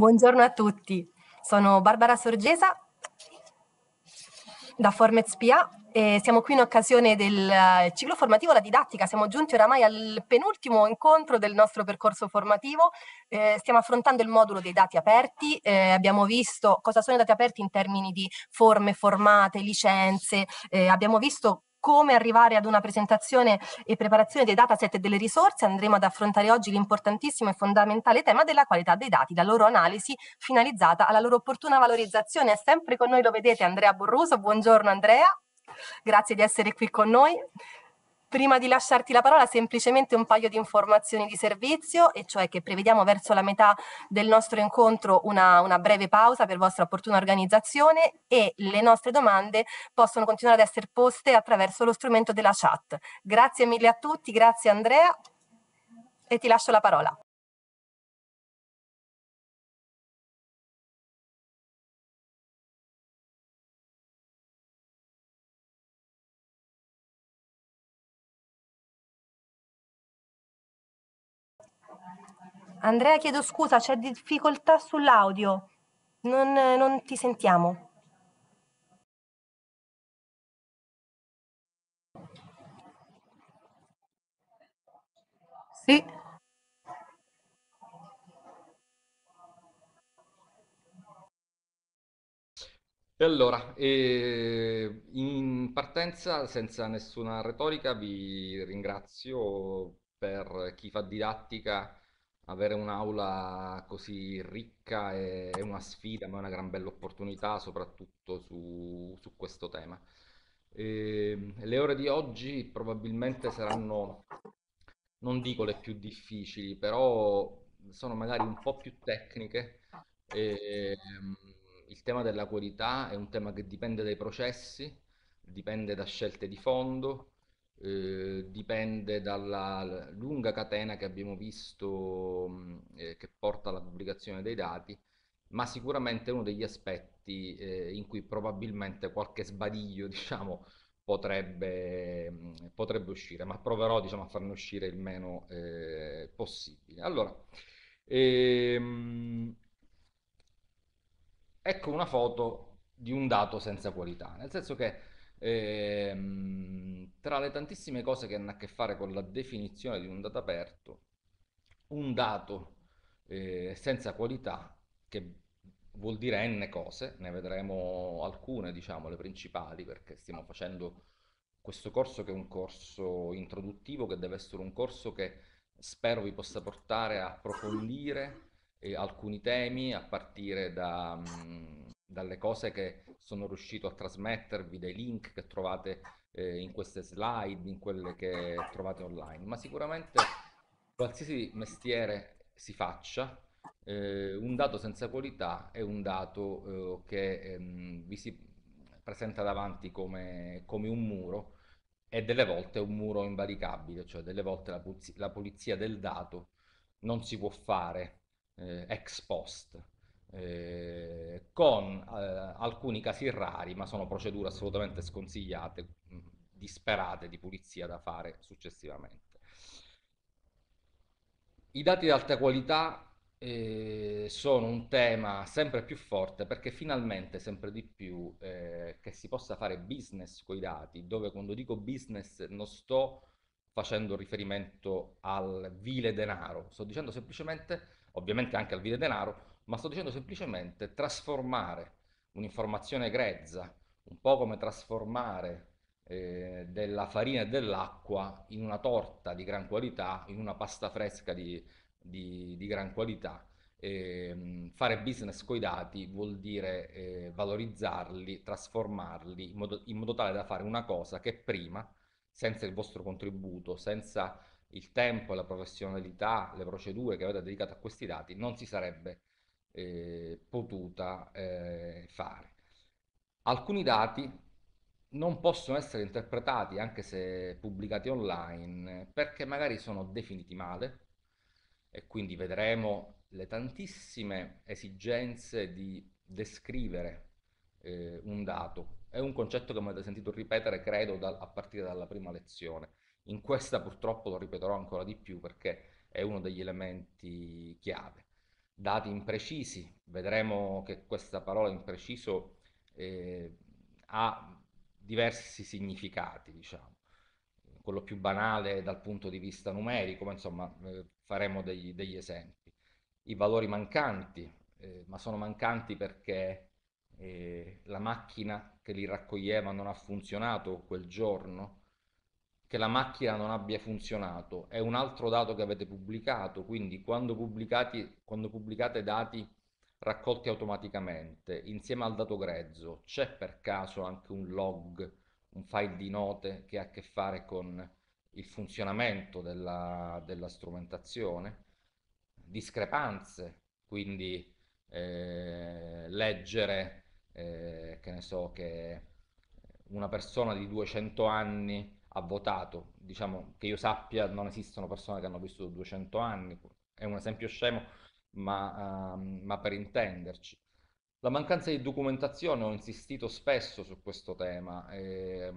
Buongiorno a tutti, sono Barbara Sorgesa da Formez PA e siamo qui in occasione del eh, ciclo formativo La Didattica, siamo giunti oramai al penultimo incontro del nostro percorso formativo, eh, stiamo affrontando il modulo dei dati aperti, eh, abbiamo visto cosa sono i dati aperti in termini di forme formate, licenze, eh, abbiamo visto come arrivare ad una presentazione e preparazione dei dataset e delle risorse, andremo ad affrontare oggi l'importantissimo e fondamentale tema della qualità dei dati, la loro analisi finalizzata alla loro opportuna valorizzazione. È sempre con noi, lo vedete, Andrea Borruso. Buongiorno Andrea, grazie di essere qui con noi. Prima di lasciarti la parola, semplicemente un paio di informazioni di servizio, e cioè che prevediamo verso la metà del nostro incontro una, una breve pausa per vostra opportuna organizzazione e le nostre domande possono continuare ad essere poste attraverso lo strumento della chat. Grazie mille a tutti, grazie Andrea e ti lascio la parola. Andrea, chiedo scusa, c'è difficoltà sull'audio. Non, non ti sentiamo. Sì. E allora, eh, in partenza, senza nessuna retorica, vi ringrazio per chi fa didattica avere un'aula così ricca è, è una sfida, ma è una gran bella opportunità, soprattutto su, su questo tema. E, ehm, le ore di oggi probabilmente saranno, non dico le più difficili, però sono magari un po' più tecniche. E, ehm, il tema della qualità è un tema che dipende dai processi, dipende da scelte di fondo, eh, dipende dalla lunga catena che abbiamo visto mm, eh, che porta alla pubblicazione dei dati, ma sicuramente è uno degli aspetti eh, in cui probabilmente qualche sbadiglio diciamo, potrebbe, mm, potrebbe, uscire, ma proverò diciamo, a farne uscire il meno eh, possibile. Allora, ehm, ecco una foto di un dato senza qualità, nel senso che e, ehm, tra le tantissime cose che hanno a che fare con la definizione di un dato aperto, un dato eh, senza qualità, che vuol dire n cose, ne vedremo alcune, diciamo, le principali, perché stiamo facendo questo corso che è un corso introduttivo, che deve essere un corso che spero vi possa portare a approfondire eh, alcuni temi a partire da, mh, mm, dalle cose che sono riuscito a trasmettervi dei link che trovate eh, in queste slide, in quelle che trovate online, ma sicuramente qualsiasi mestiere si faccia, eh, un dato senza qualità è un dato eh, che ehm, vi si presenta davanti come, come, un muro e delle volte è un muro invaricabile, cioè delle volte la, pulizia, la pulizia del dato non si può fare eh, ex post. Eh, con eh, alcuni casi rari, ma sono procedure assolutamente sconsigliate, disperate di pulizia da fare successivamente. I dati di alta qualità eh, sono un tema sempre più forte perché finalmente sempre di più eh, che si possa fare business con i dati, dove quando dico business non sto facendo riferimento al vile denaro, sto dicendo semplicemente, ovviamente anche al vile denaro, ma sto dicendo semplicemente trasformare un'informazione grezza, un po' come trasformare eh, della farina e dell'acqua in una torta di gran qualità, in una pasta fresca di, di, di gran qualità. E, ehm, fare business con i dati vuol dire eh, valorizzarli, trasformarli in modo, in modo tale da fare una cosa che prima, senza il vostro contributo, senza il tempo, la professionalità, le procedure che avete dedicato a questi dati, non si sarebbe eh, potuta eh, fare. Alcuni dati non possono essere interpretati anche se pubblicati online perché magari sono definiti male e quindi vedremo le tantissime esigenze di descrivere eh, un dato. È un concetto che mi avete sentito ripetere credo da, a partire dalla prima lezione. In questa purtroppo lo ripeterò ancora di più perché è uno degli elementi chiave dati imprecisi, vedremo che questa parola impreciso eh, ha diversi significati, diciamo. quello più banale dal punto di vista numerico, ma insomma eh, faremo degli, degli, esempi. I valori mancanti, eh, ma sono mancanti perché eh, la macchina che li raccoglieva non ha funzionato quel giorno, che la macchina non abbia funzionato, è un altro dato che avete pubblicato, quindi quando, quando pubblicate dati raccolti automaticamente insieme al dato grezzo, c'è per caso anche un log, un file di note che ha a che fare con il funzionamento della, della strumentazione, discrepanze, quindi eh, leggere, eh, che ne so, che una persona di 200 anni ha votato. Diciamo che io sappia, non esistono persone che hanno vissuto 200 anni, è un esempio scemo, ma, uh, ma per intenderci. La mancanza di documentazione, ho insistito spesso su questo tema, eh,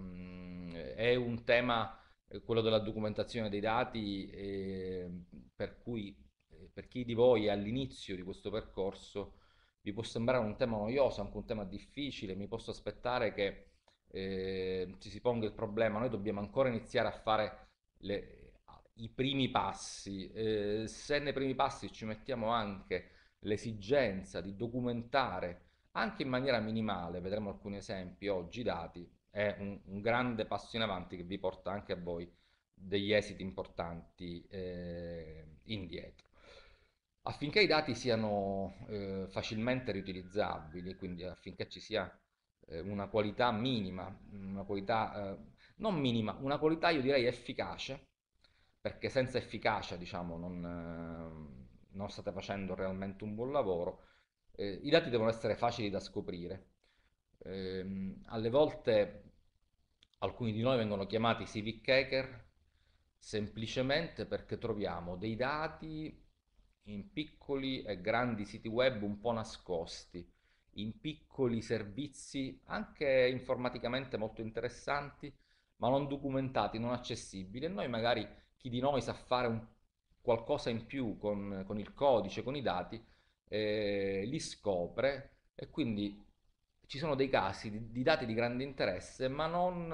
è un tema, eh, quello della documentazione dei dati, eh, per cui eh, per chi di voi è all'inizio di questo percorso, vi può sembrare un tema noioso, anche un tema difficile, mi posso aspettare che Ehm, ci si ponga il problema, noi dobbiamo ancora iniziare a fare le, i primi passi, eh, se nei primi passi ci mettiamo anche l'esigenza di documentare anche in maniera minimale, vedremo alcuni esempi oggi dati, è un, un grande passo in avanti che vi porta anche a voi degli esiti importanti eh, indietro. Affinché i dati siano eh, facilmente riutilizzabili, quindi affinché ci sia eh, una qualità minima, una qualità eh, non minima, una qualità io direi efficace, perché senza efficacia diciamo non, eh, non state facendo realmente un buon lavoro, eh, i dati devono essere facili da scoprire. Eh, alle volte alcuni di noi vengono chiamati civic hacker semplicemente perché troviamo dei dati in piccoli e grandi siti web un po' nascosti, in piccoli servizi anche informaticamente molto interessanti, ma non documentati, non accessibili. E noi magari chi di noi sa fare un, qualcosa in più con, con, il codice, con i dati, eh, li scopre e quindi ci sono dei casi di, di dati di grande interesse, ma non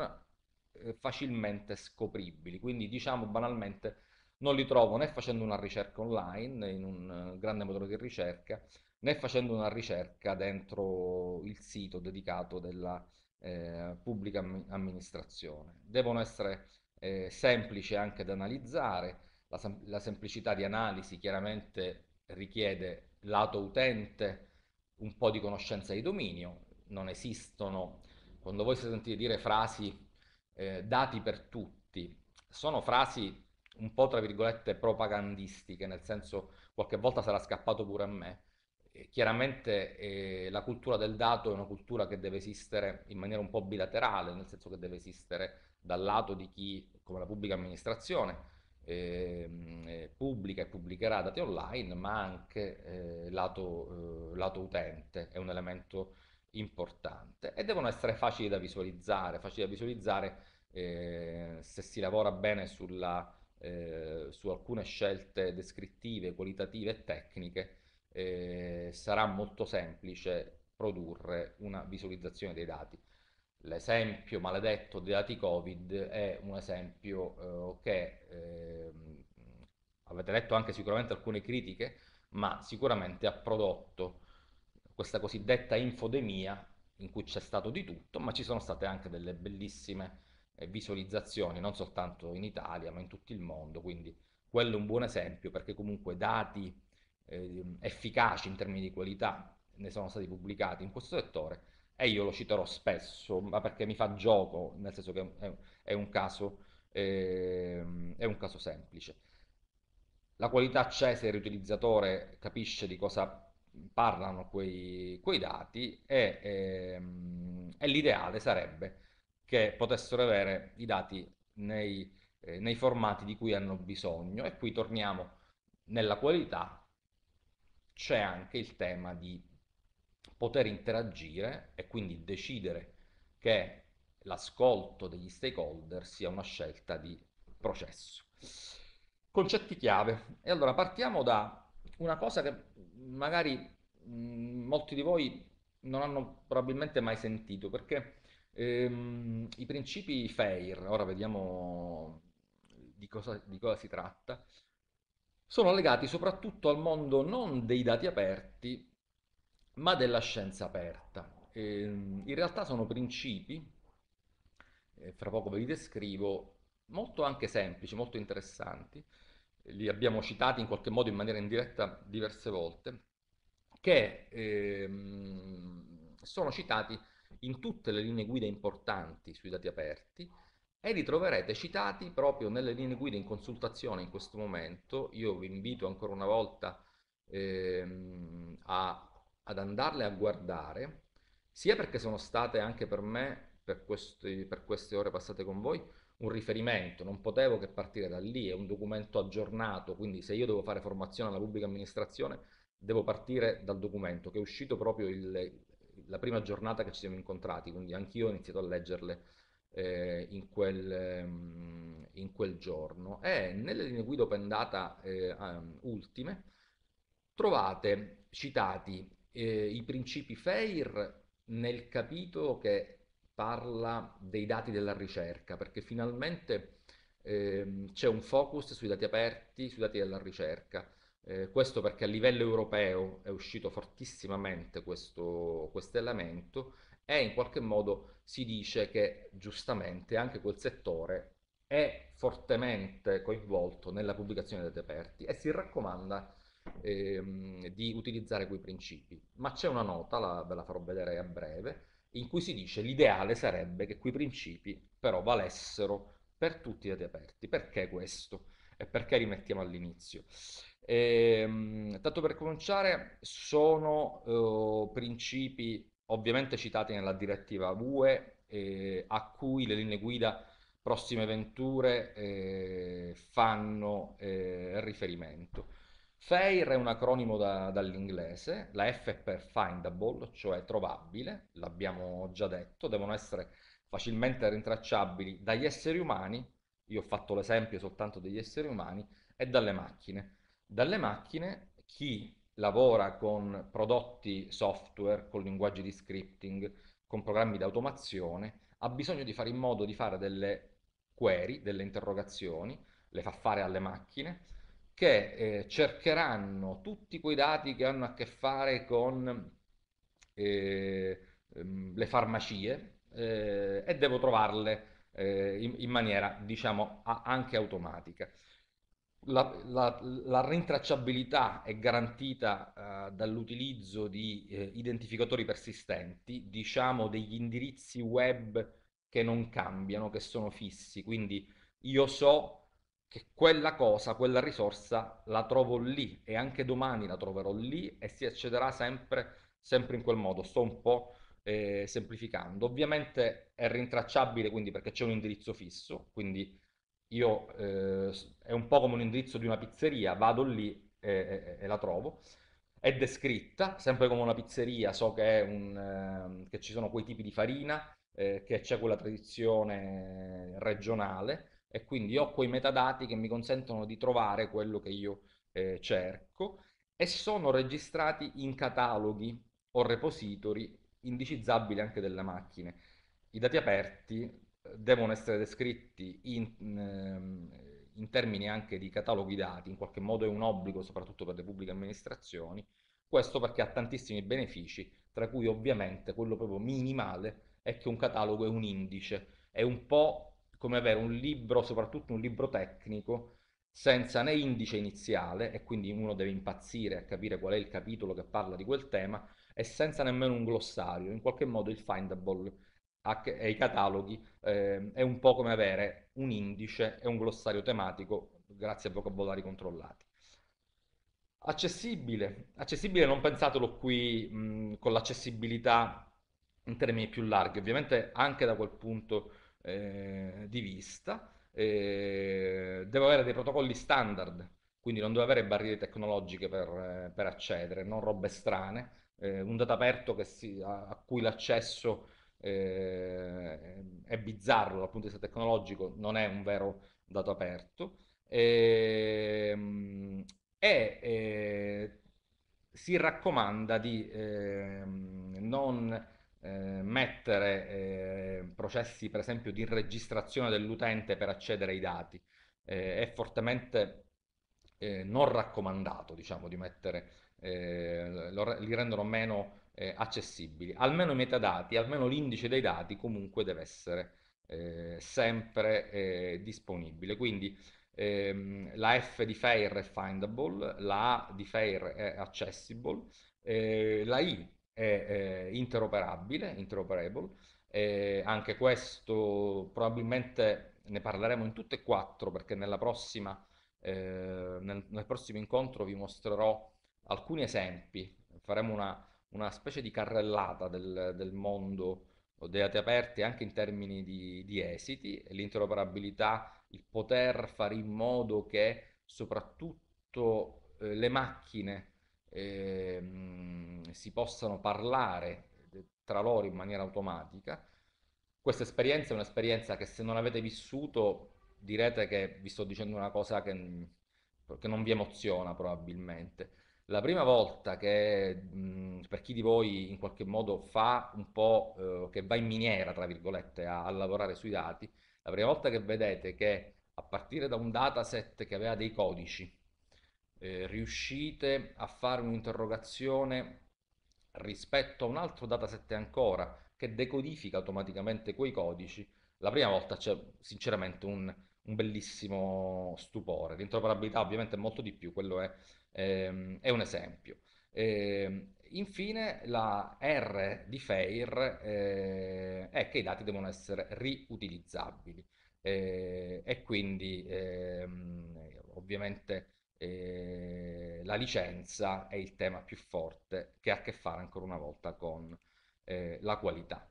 eh, facilmente scopribili. Quindi diciamo banalmente non li trovo né facendo una ricerca online in un eh, grande motore di ricerca, né facendo una ricerca dentro il sito dedicato della eh, pubblica amministrazione. Devono essere eh, semplici anche da analizzare, la, sem la semplicità di analisi chiaramente richiede lato utente un po' di conoscenza di dominio, non esistono, quando voi sentite dire frasi eh, dati per tutti, sono frasi un po' tra virgolette propagandistiche, nel senso qualche volta sarà scappato pure a me, chiaramente eh, la cultura del dato è una cultura che deve esistere in maniera un po' bilaterale, nel senso che deve esistere dal lato di chi, come la pubblica amministrazione, ehm, eh, pubblica e pubblicherà dati online, ma anche eh, lato, eh, lato utente, è un elemento importante e devono essere facili da visualizzare, facili da visualizzare eh, se si lavora bene sulla, eh, su alcune scelte descrittive, qualitative e tecniche eh, sarà molto semplice produrre una visualizzazione dei dati. L'esempio maledetto dei dati Covid è un esempio eh, che eh, avete letto anche sicuramente alcune critiche, ma sicuramente ha prodotto questa cosiddetta infodemia in cui c'è stato di tutto, ma ci sono state anche delle bellissime eh, visualizzazioni, non soltanto in Italia, ma in tutto il mondo, quindi quello è un buon esempio perché comunque dati eh, efficaci in termini di qualità ne sono stati pubblicati in questo settore e io lo citerò spesso, ma perché mi fa gioco, nel senso che è, è, un, caso, eh, è un caso semplice. La qualità c'è se il riutilizzatore capisce di cosa parlano quei, quei dati e, e, ehm, e, l'ideale sarebbe che potessero avere i dati nei, eh, nei, formati di cui hanno bisogno e qui torniamo nella qualità c'è anche il tema di poter interagire e quindi decidere che l'ascolto degli stakeholder sia una scelta di processo. Concetti chiave. E allora partiamo da una cosa che magari mm, molti di voi non hanno probabilmente mai sentito, perché ehm, i principi FAIR, ora vediamo di cosa, di cosa si tratta, sono legati soprattutto al mondo non dei dati aperti, ma della scienza aperta. Eh, in realtà sono principi, eh, fra poco ve li descrivo, molto anche semplici, molto interessanti, li abbiamo citati in qualche modo in maniera indiretta diverse volte, che eh, sono citati in tutte le linee guida importanti sui dati aperti, e li troverete citati proprio nelle linee guida in consultazione in questo momento. Io vi invito ancora una volta ehm, a, ad andarle a guardare, sia perché sono state anche per me, per, questi, per queste ore passate con voi, un riferimento, non potevo che partire da lì, è un documento aggiornato, quindi se io devo fare formazione alla pubblica amministrazione devo partire dal documento che è uscito proprio il, la prima giornata che ci siamo incontrati, quindi anch'io ho iniziato a leggerle eh, in, quel, mm, in, quel, giorno. E nelle linee guida open data eh, ultime trovate citati eh, i principi FAIR nel capitolo che parla dei dati della ricerca, perché finalmente ehm, c'è un focus sui dati aperti, sui dati della ricerca. Eh, questo perché a livello europeo è uscito fortissimamente questo, questo elemento e in qualche modo si dice che giustamente anche quel settore è fortemente coinvolto nella pubblicazione dei reperti e si raccomanda ehm, di utilizzare quei principi. Ma c'è una nota, la, ve la farò vedere a breve, in cui si dice l'ideale sarebbe che quei principi però valessero per tutti i dati aperti. Perché questo? E perché li all'inizio? Ehm, tanto per cominciare, sono eh, principi ovviamente citati nella direttiva UE, eh, a cui le linee guida prossime venture eh, fanno eh, riferimento. FAIR è un acronimo da, dall'inglese, la F è per findable, cioè trovabile, l'abbiamo già detto, devono essere facilmente rintracciabili dagli esseri umani, io ho fatto l'esempio soltanto degli esseri umani, e dalle macchine. Dalle macchine chi lavora con prodotti software, con linguaggi di scripting, con programmi di automazione, ha bisogno di fare in modo di fare delle query, delle interrogazioni, le fa fare alle macchine, che eh, cercheranno tutti quei dati che hanno a che fare con eh, ehm, le farmacie eh, e devo trovarle eh, in, in, maniera, diciamo, a, anche automatica la, la, la, rintracciabilità è garantita eh, dall'utilizzo di eh, identificatori persistenti, diciamo degli indirizzi web che non cambiano, che sono fissi, quindi io so che quella cosa, quella risorsa la trovo lì e anche domani la troverò lì e si accederà sempre, sempre in quel modo. Sto un po' eh, semplificando. Ovviamente è rintracciabile quindi perché c'è un indirizzo fisso, quindi io eh, è un po' come un indirizzo di una pizzeria, vado lì e, e, e la trovo. È descritta, sempre come una pizzeria, so che, un, eh, che ci sono quei tipi di farina, eh, che c'è quella tradizione regionale e quindi ho quei metadati che mi consentono di trovare quello che io eh, cerco e sono registrati in cataloghi o repository indicizzabili anche delle macchine. I dati aperti devono essere descritti in, ehm, in, termini anche di cataloghi dati, in qualche modo è un obbligo soprattutto per le pubbliche amministrazioni, questo perché ha tantissimi benefici, tra cui ovviamente quello proprio minimale è che un catalogo è un indice, è un po' come avere un libro, soprattutto un libro tecnico, senza né indice iniziale, e quindi uno deve impazzire a capire qual è il capitolo che parla di quel tema, e senza nemmeno un glossario, in qualche modo il findable e i cataloghi eh, è un po' come avere un indice e un glossario tematico grazie a vocabolari controllati. Accessibile, accessibile non pensatelo qui mh, con l'accessibilità in termini più larghi, ovviamente anche da quel punto eh, di vista, eh, deve avere dei protocolli standard, quindi non devo avere barriere tecnologiche per, per accedere, non robe strane, eh, un dato aperto si, a, a cui l'accesso eh, è bizzarro dal punto di vista tecnologico, non è un vero dato aperto. Ehm, e, e eh, si raccomanda di ehm, non eh, mettere eh, processi, per esempio, di registrazione dell'utente per accedere ai dati. è fortemente eh, non raccomandato, diciamo, di mettere, eh, lo, li rendono meno eh, accessibili. Almeno i metadati, almeno l'indice dei dati comunque deve essere eh, sempre eh, disponibile. Quindi ehm, la F di FAIR è findable, la A di FAIR è accessible, eh, la I è eh, interoperabile, interoperable, eh, anche questo probabilmente ne parleremo in tutte e quattro perché prossima, nel, nel prossimo incontro vi mostrerò alcuni esempi, faremo una, una specie di carrellata del, del mondo dei dati aperti anche in termini di, di esiti, l'interoperabilità, il poter fare in modo che soprattutto eh, le macchine eh, si possano parlare eh, tra loro in maniera automatica. Questa esperienza è un'esperienza che se non avete vissuto direte che vi sto dicendo una cosa che, che non vi emoziona probabilmente la prima volta che mh, per chi di voi in qualche modo fa un po' eh, che va in miniera, tra virgolette, a, a, lavorare sui dati, la prima volta che vedete che a partire da un dataset che aveva dei codici, eh, riuscite a fare un'interrogazione rispetto a un altro dataset ancora che decodifica automaticamente quei codici, la prima volta c'è sinceramente un, un bellissimo stupore. L'interoperabilità ovviamente è molto di più, quello è ehm, è un esempio. Eh, infine la R di FAIR eh, è che i dati devono essere riutilizzabili eh, e quindi ehm, ovviamente eh, la licenza è il tema più forte che ha a che fare ancora una volta con eh, la qualità.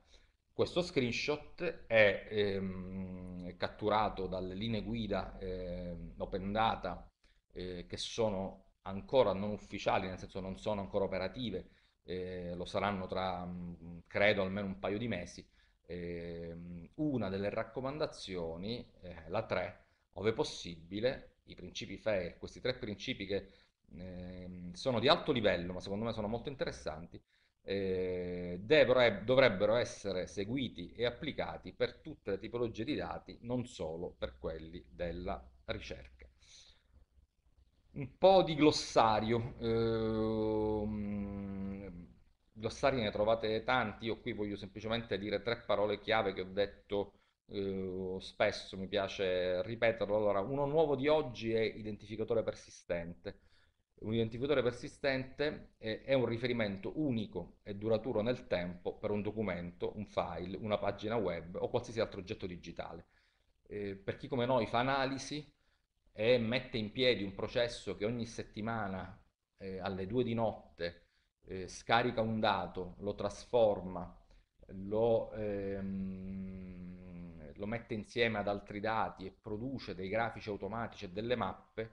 Questo screenshot è ehm, catturato dalle linee guida ehm, open data eh, che sono ancora non ufficiali, nel senso non sono ancora operative, eh, lo saranno tra mm, credo almeno un paio di mesi, eh, una delle raccomandazioni, eh, la 3, ove possibile, i principi FAIR, questi tre principi che ehm, sono di alto livello, ma secondo me sono molto interessanti, eh, dovrebbero essere seguiti e applicati per tutte le tipologie di dati, non solo per quelli della ricerca un po' di glossario. Eh, glossari ne trovate tanti, io qui voglio semplicemente dire tre parole chiave che ho detto eh, spesso, mi piace ripeterlo. Allora, uno nuovo di oggi è identificatore persistente. Un identificatore persistente è, un riferimento unico e duraturo nel tempo per un documento, un file, una pagina web o qualsiasi altro oggetto digitale. Eh, per chi come noi fa analisi, e mette in piedi un processo che ogni settimana eh, alle due di notte eh, scarica un dato, lo trasforma, lo, ehm, lo, mette insieme ad altri dati e produce dei grafici automatici e delle mappe,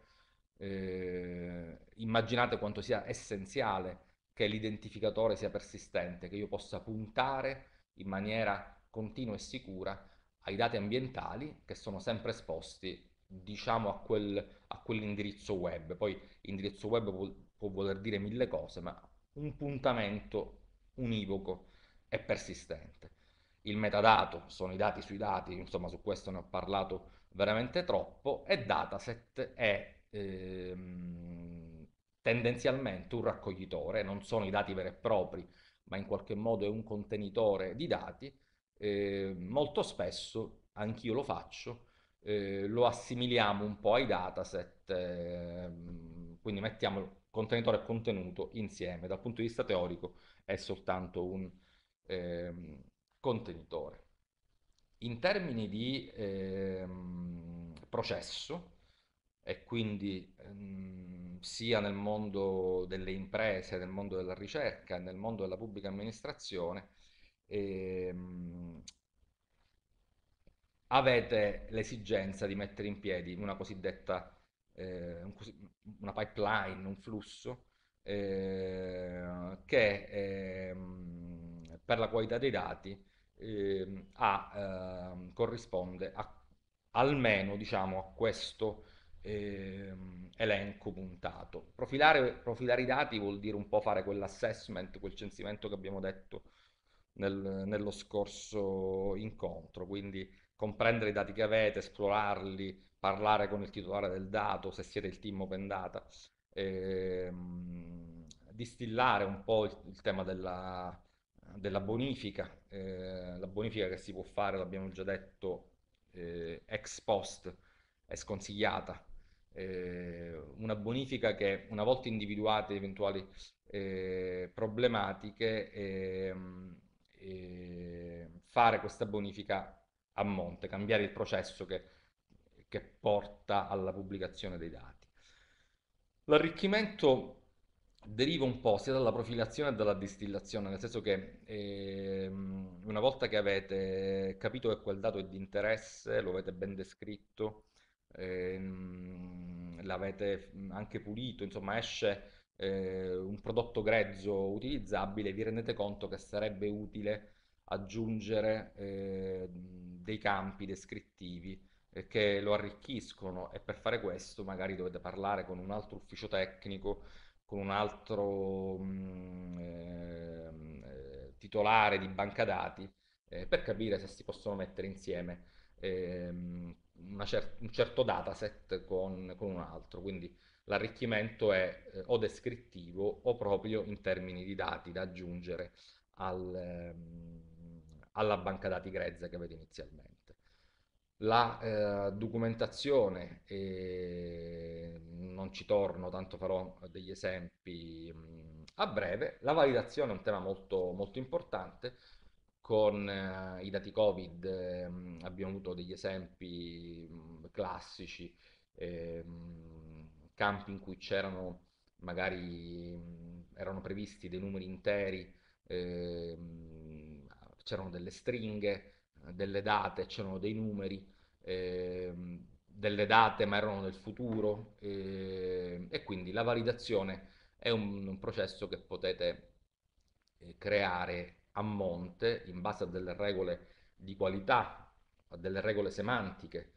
eh, immaginate quanto sia essenziale che l'identificatore sia persistente, che io possa puntare in maniera continua e sicura ai dati ambientali che sono sempre esposti diciamo a, quel, a quell'indirizzo web. Poi indirizzo web può, può voler dire mille cose, ma un puntamento univoco e persistente. Il metadato sono i dati sui dati, insomma su questo ne ho parlato veramente troppo, e dataset è ehm, tendenzialmente un raccoglitore, non sono i dati veri e propri, ma in qualche modo è un contenitore di dati. Eh, molto spesso, anch'io lo faccio, eh, lo assimiliamo un po' ai dataset, eh, quindi mettiamo contenitore e contenuto insieme. Dal punto di vista teorico è soltanto un eh, contenitore. In termini di ehm, processo, e quindi ehm, sia nel mondo delle imprese, nel mondo della ricerca, nel mondo della pubblica amministrazione, ehm, avete l'esigenza di mettere in piedi una cosiddetta eh, un cos- una pipeline, un flusso eh, che eh, per la qualità dei dati ehm, a, ehm, corrisponde a, almeno diciamo, a questo ehm, elenco puntato. Profilare, profilare, i dati vuol dire un po' fare quell'assessment, quel censimento che abbiamo detto nel, nello scorso incontro, quindi comprendere i dati che avete, esplorarli, parlare con il titolare del dato, se siete il team open data, ehm, distillare un po' il, il tema della, della bonifica, eh, la bonifica che si può fare, l'abbiamo già detto, eh, ex post è sconsigliata, eh, una bonifica che una volta individuate eventuali eh, problematiche, ehm, eh, fare questa bonifica a monte, cambiare il processo che, che porta alla pubblicazione dei dati. L'arricchimento deriva un po' sia dalla profilazione che dalla distillazione, nel senso che ehm, una volta che avete capito che quel dato è di interesse, lo avete ben descritto, ehm, l'avete anche pulito, insomma esce eh, un prodotto grezzo utilizzabile, vi rendete conto che sarebbe utile aggiungere eh, dei campi descrittivi eh, che lo arricchiscono e per fare questo magari dovete parlare con un altro ufficio tecnico, con un altro mh, mm, ehm, eh, titolare di banca dati eh, per capire se si possono mettere insieme ehm, cer- un certo dataset con, con un altro. Quindi l'arricchimento è eh, o descrittivo o proprio in termini di dati da aggiungere al, ehm, alla banca dati grezza che avete inizialmente. La eh, documentazione, eh, non ci torno, tanto farò degli esempi mh, mm, a breve, la validazione è un tema molto, molto importante, con eh, i dati Covid mm, abbiamo avuto degli esempi mh, mm, classici, mh, ehm, campi in cui c'erano magari erano previsti dei numeri interi ehm, c'erano delle stringhe, eh, delle date, c'erano dei numeri, ehm, delle date ma erano del futuro ehm, e quindi la validazione è un, un processo che potete eh, creare a monte in base a delle regole di qualità, a delle regole semantiche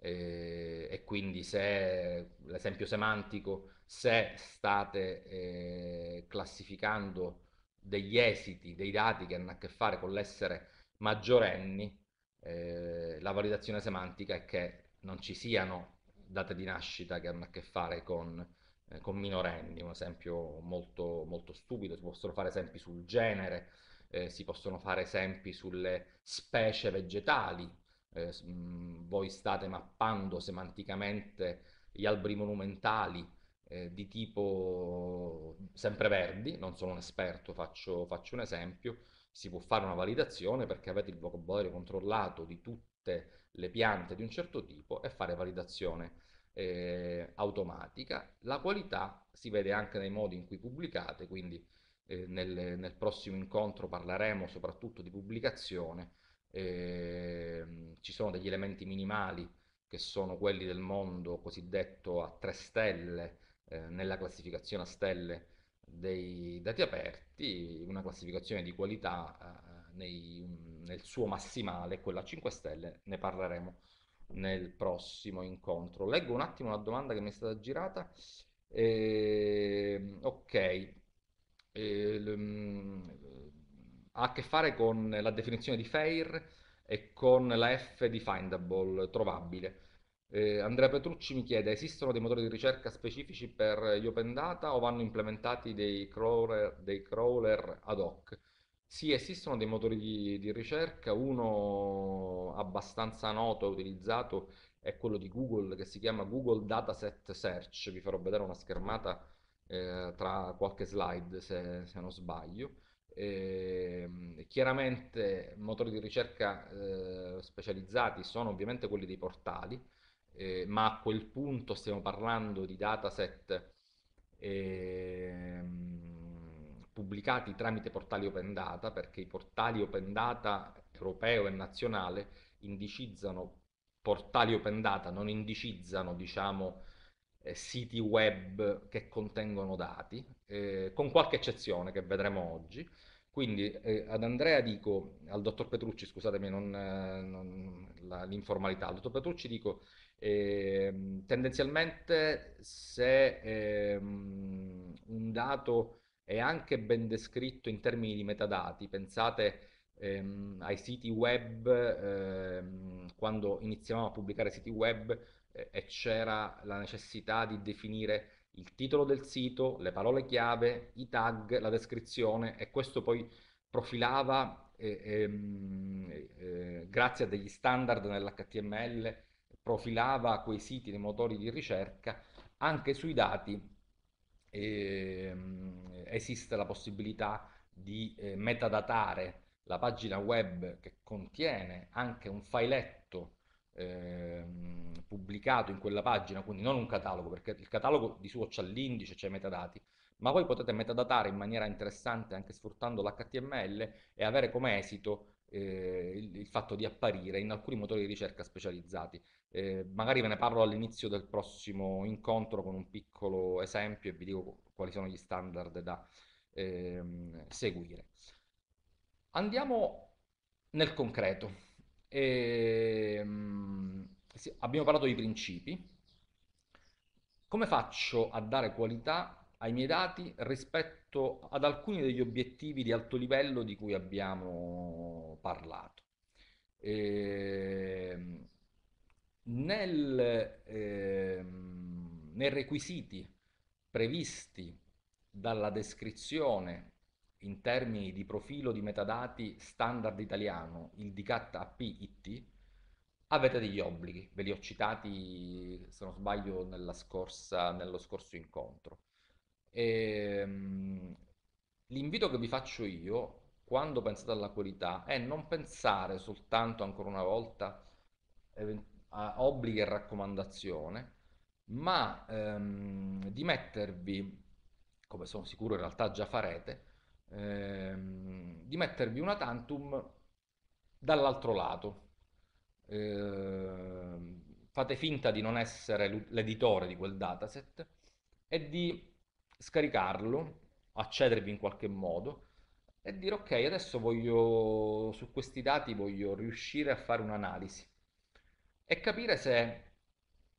eh, e quindi se l'esempio semantico se state eh, classificando degli esiti, dei dati che hanno a che fare con l'essere maggiorenni, eh, la validazione semantica è che non ci siano date di nascita che hanno a che fare con, eh, con minorenni, un esempio molto, molto, stupido, si possono fare esempi sul genere, eh, si possono fare esempi sulle specie vegetali, eh, mh, voi state mappando semanticamente gli alberi monumentali, eh, di tipo sempreverdi, non sono un esperto, faccio, faccio, un esempio, si può fare una validazione perché avete il vocabolario controllato di tutte le piante di un certo tipo e fare validazione eh, automatica. La qualità si vede anche nei modi in cui pubblicate, quindi eh, nel, nel, prossimo incontro parleremo soprattutto di pubblicazione, ehm, ci sono degli elementi minimali che sono quelli del mondo cosiddetto a tre stelle, eh, nella classificazione a stelle dei dati aperti, una classificazione di qualità eh, nei, nel suo massimale, quella a 5 stelle, ne parleremo nel prossimo incontro. Leggo un attimo la domanda che mi è stata girata. Eh, ok, ehm, ha a che fare con la definizione di fair e con la F di findable, trovabile. Eh, Andrea Petrucci mi chiede, esistono dei motori di ricerca specifici per gli open data o vanno implementati dei crawler, dei crawler ad hoc? Sì, esistono dei motori di, di ricerca, uno abbastanza noto e utilizzato è quello di Google che si chiama Google Dataset Search, vi farò vedere una schermata eh, tra qualche slide se, se non sbaglio. Eh, chiaramente motori di ricerca eh, specializzati sono ovviamente quelli dei portali, eh, ma a quel punto stiamo parlando di dataset eh, pubblicati tramite portali open data, perché i portali open data europeo e nazionale indicizzano portali open data, non indicizzano diciamo, eh, siti web che contengono dati, eh, con qualche eccezione che vedremo oggi. Quindi eh, ad Andrea dico, al dottor Petrucci, scusatemi eh, l'informalità, al dottor Petrucci dico eh, tendenzialmente se ehm, un dato è anche ben descritto in termini di metadati, pensate ehm, ai siti web, ehm, quando iniziamo a pubblicare siti web eh, e c'era la necessità di definire il titolo del sito, le parole chiave, i tag, la descrizione e questo poi profilava ehm, eh, grazie a degli standard nell'HTML profilava quei siti dei motori di ricerca, anche sui dati eh, esiste la possibilità di eh, metadatare la pagina web che contiene anche un filetto eh, pubblicato in quella pagina, quindi non un catalogo, perché il catalogo di suo c'è l'indice, c'è i metadati, ma voi potete metadatare in maniera interessante anche sfruttando l'HTML e avere come esito eh, il, il, fatto di apparire in alcuni motori di ricerca specializzati. Eh, magari ve ne parlo all'inizio del prossimo incontro con un piccolo esempio e vi dico quali sono gli standard da ehm, seguire. Andiamo nel concreto. E, ehm, sì, abbiamo parlato di principi. Come faccio a dare qualità ai miei dati rispetto rispetto ad alcuni degli obiettivi di alto livello di cui abbiamo parlato. Eh, nel, eh, nei requisiti previsti dalla descrizione in termini di profilo di metadati standard italiano, il DCAT APIT, avete degli obblighi, ve li ho citati se non sbaglio scorsa, nello scorso incontro. Ehm, l'invito che vi faccio io quando pensate alla qualità è non pensare soltanto ancora una volta a obblighi e raccomandazione, ma ehm, di mettervi, come sono sicuro in realtà già farete, ehm, di mettervi una tantum dall'altro lato. Eh, fate finta di non essere l'editore di quel dataset e di scaricarlo, accedervi in qualche modo e dire ok, adesso voglio su questi dati voglio riuscire a fare un'analisi e capire se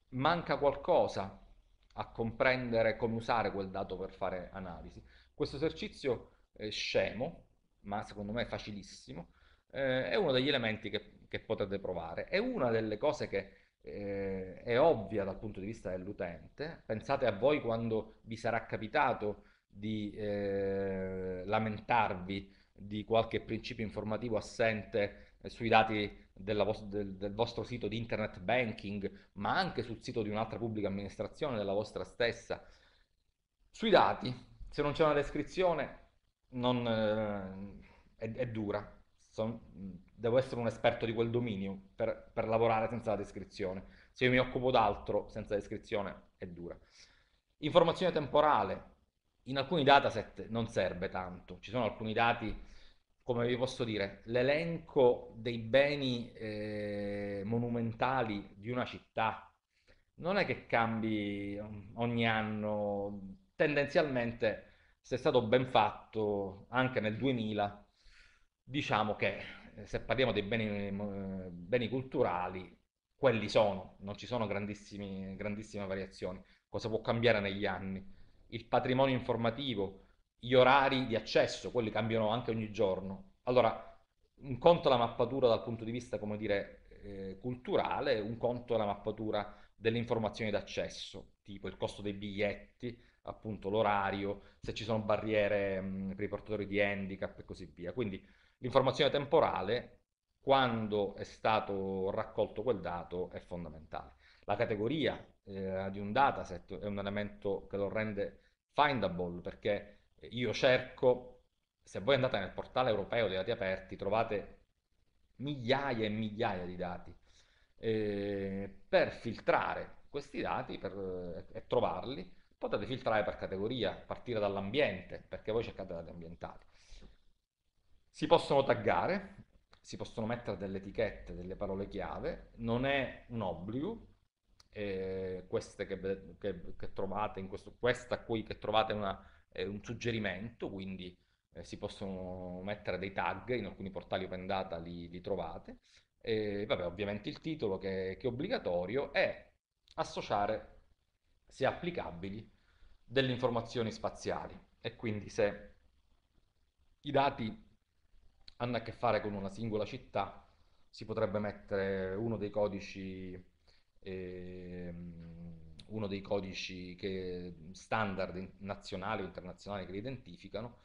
manca qualcosa a comprendere come usare quel dato per fare analisi. Questo esercizio è scemo, ma secondo me è facilissimo, eh, è uno degli elementi che, che potete provare. È una delle cose che eh, è ovvia dal punto di vista dell'utente. Pensate a voi quando vi sarà capitato di eh, lamentarvi di qualche principio informativo assente eh, sui dati Vo- del, del, vostro sito di internet banking, ma anche sul sito di un'altra pubblica amministrazione, della vostra stessa. Sui dati, se non c'è una descrizione, non, eh, è, è dura, son, devo essere un esperto di quel dominio per, per, lavorare senza la descrizione. Se io mi occupo d'altro senza descrizione è dura. Informazione temporale. In alcuni dataset non serve tanto. Ci sono alcuni dati, come vi posso dire, l'elenco dei beni eh, monumentali di una città non è che cambi ogni anno, tendenzialmente se è stato ben fatto anche nel 2000 diciamo che eh, se parliamo dei beni, eh, eh, beni culturali, quelli sono, non ci sono grandissime variazioni. Cosa può cambiare negli anni? Il patrimonio informativo, gli orari di accesso, quelli cambiano anche ogni giorno. Allora, un conto è la mappatura dal punto di vista, come dire, eh, culturale, un conto è la mappatura delle informazioni d'accesso, tipo il costo dei biglietti, appunto l'orario, se ci sono barriere mh, mm, per i portatori di handicap e così via. Quindi l'informazione temporale, quando è stato raccolto quel dato, è fondamentale. La categoria eh, di un dataset è un elemento che lo rende findable, perché io cerco, se voi andate nel portale europeo dei dati aperti, trovate migliaia e migliaia di dati. Eh, per filtrare questi dati per, eh, e trovarli, potete filtrare per categoria, partire dall'ambiente, perché voi cercate dati ambientali. Si possono taggare, si possono mettere delle etichette, delle parole chiave, non è un obbligo, eh, queste che, che, che, trovate in questo, questa qui che trovate una, è un suggerimento, quindi eh, si possono mettere dei tag, in alcuni portali open data li, li trovate, e, vabbè, ovviamente il titolo che, che, è obbligatorio è associare, se applicabili, delle informazioni spaziali e quindi se i dati hanno a che fare con una singola città, si potrebbe mettere uno dei codici, ehm, uno dei codici che, standard nazionali o internazionali che li identificano,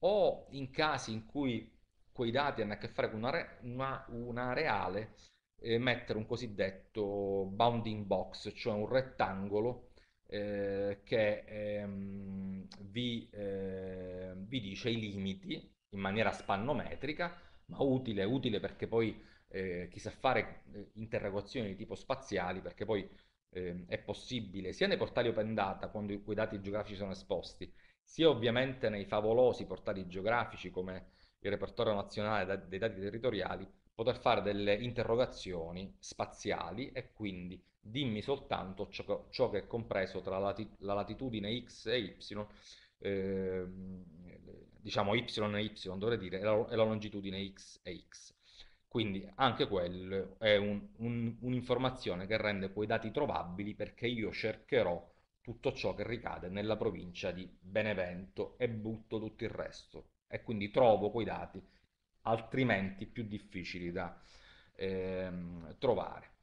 o in casi in cui quei dati hanno a che fare con una, re, una, una reale, eh, mettere un cosiddetto bounding box, cioè un rettangolo eh, che ehm, vi, eh, vi dice i limiti in maniera spannometrica, ma utile, utile perché poi eh, chi sa fare eh, interrogazioni di tipo spaziali, perché poi eh, è possibile sia nei portali open data, quando quei dati geografici sono esposti, sia ovviamente nei favolosi portali geografici come il repertorio nazionale dei dati territoriali, poter fare delle interrogazioni spaziali e quindi dimmi soltanto ciò che, ciò che è compreso tra la, la latitudine x e y, eh, diciamo y e y dovrei dire, e la, longitudine x e x. Quindi anche quello è un'informazione un, un che rende poi dati trovabili perché io cercherò tutto ciò che ricade nella provincia di Benevento e butto tutto il resto e quindi trovo quei dati altrimenti più difficili da ehm, trovare.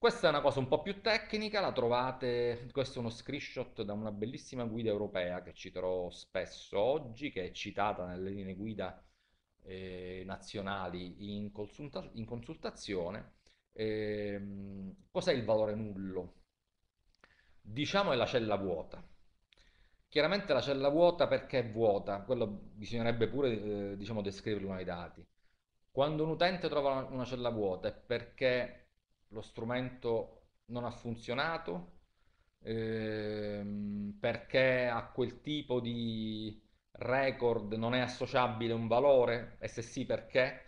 Questa è una cosa un po' più tecnica, la trovate, questo è uno screenshot da una bellissima guida europea che citerò spesso oggi, che è citata nelle linee guida eh, nazionali in, consulta in consultazione. Eh, cos'è il valore nullo? Diciamo è la cella vuota. Chiaramente la cella vuota perché è vuota, quello bisognerebbe pure eh, diciamo, descriverlo nei dati. Quando un utente trova una cella vuota è perché lo strumento non ha funzionato, ehm, perché a quel tipo di record non è associabile un valore e se sì perché,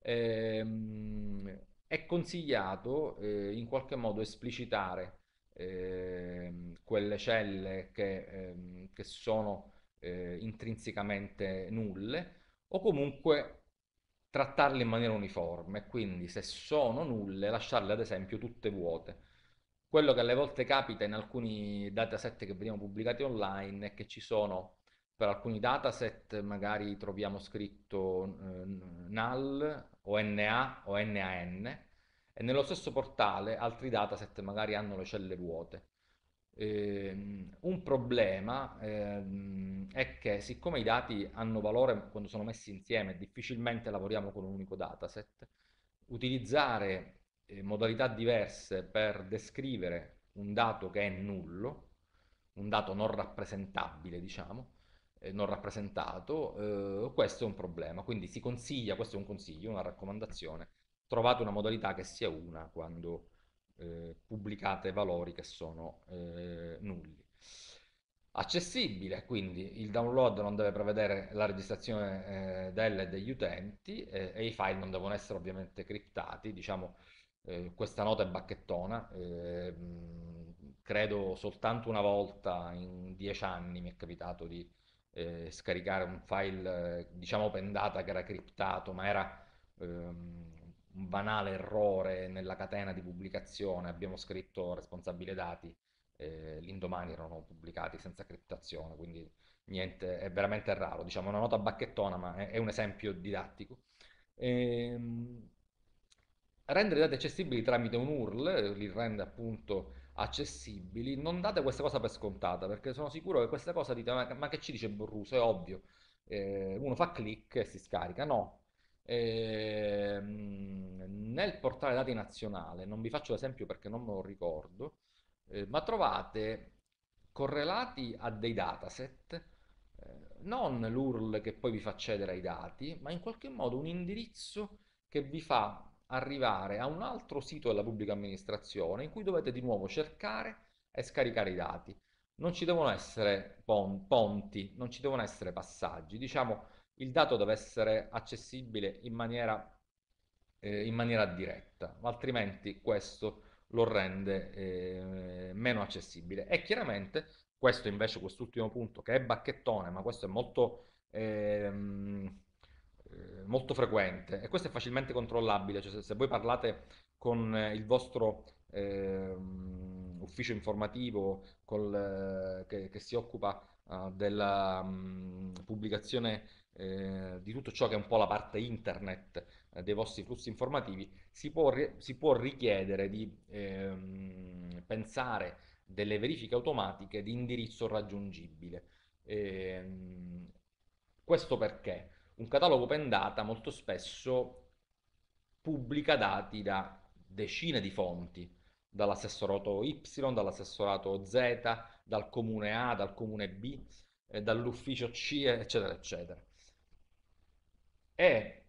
ehm, è consigliato eh, in qualche modo esplicitare eh, quelle celle che, eh, che sono eh, intrinsecamente nulle o comunque trattarle in maniera uniforme, quindi se sono nulle lasciarle ad esempio tutte vuote. Quello che alle volte capita in alcuni dataset che vediamo pubblicati online è che ci sono per alcuni dataset magari troviamo scritto eh, null o NA o NAN e nello stesso portale altri dataset magari hanno le celle vuote. Ehm, un problema ehm, è che siccome i dati hanno valore quando sono messi insieme, difficilmente lavoriamo con un unico dataset, utilizzare eh, modalità diverse per descrivere un dato che è nullo, un dato non rappresentabile, diciamo, eh, non rappresentato, eh, questo è un problema. Quindi si consiglia, questo è un consiglio, una raccomandazione, trovate una modalità che sia una quando eh, pubblicate valori che sono eh, nulli. Accessibile, quindi il download non deve prevedere la registrazione eh, del e degli utenti eh, e i file non devono essere ovviamente criptati, diciamo eh, questa nota è bacchettona, ehm, credo soltanto una volta in dieci anni mi è capitato di eh, scaricare un file diciamo open data che era criptato ma era ehm, banale errore nella catena di pubblicazione, abbiamo scritto responsabile dati, eh, l'indomani erano pubblicati senza criptazione, quindi niente, è veramente raro, diciamo una nota bacchettona, ma è, è un esempio didattico. Ehm, rendere i dati accessibili tramite un URL, li rende appunto accessibili, non date questa cosa per scontata, perché sono sicuro che questa cosa dite, ma, ma che ci dice Borruso, è ovvio, eh, uno fa clic e si scarica, no, eh, nel portale dati nazionale, non vi faccio l'esempio perché non me lo ricordo, eh, ma trovate correlati a dei dataset, eh, non l'URL che poi vi fa accedere ai dati, ma in qualche modo un indirizzo che vi fa arrivare a un altro sito della pubblica amministrazione in cui dovete di nuovo cercare e scaricare i dati. Non ci devono essere pon ponti, non ci devono essere passaggi, diciamo il dato deve essere accessibile in maniera, eh, in maniera diretta, altrimenti questo lo rende eh, meno accessibile. E chiaramente questo invece, quest'ultimo punto, che è bacchettone, ma questo è molto, ehm, eh, molto frequente, e questo è facilmente controllabile, cioè se, se voi parlate con eh, il vostro ehm, ufficio informativo col, eh, che, che si occupa ah, della um, pubblicazione eh, di tutto ciò che è un po' la parte internet eh, dei vostri flussi informativi, si può, si può richiedere di ehm, pensare delle verifiche automatiche di indirizzo raggiungibile. Ehm, questo perché un catalogo open data molto spesso pubblica dati da decine di fonti, dall'assessorato Y, dall'assessorato Z, dal comune A, dal comune B, eh, dall'ufficio C, eccetera, eccetera e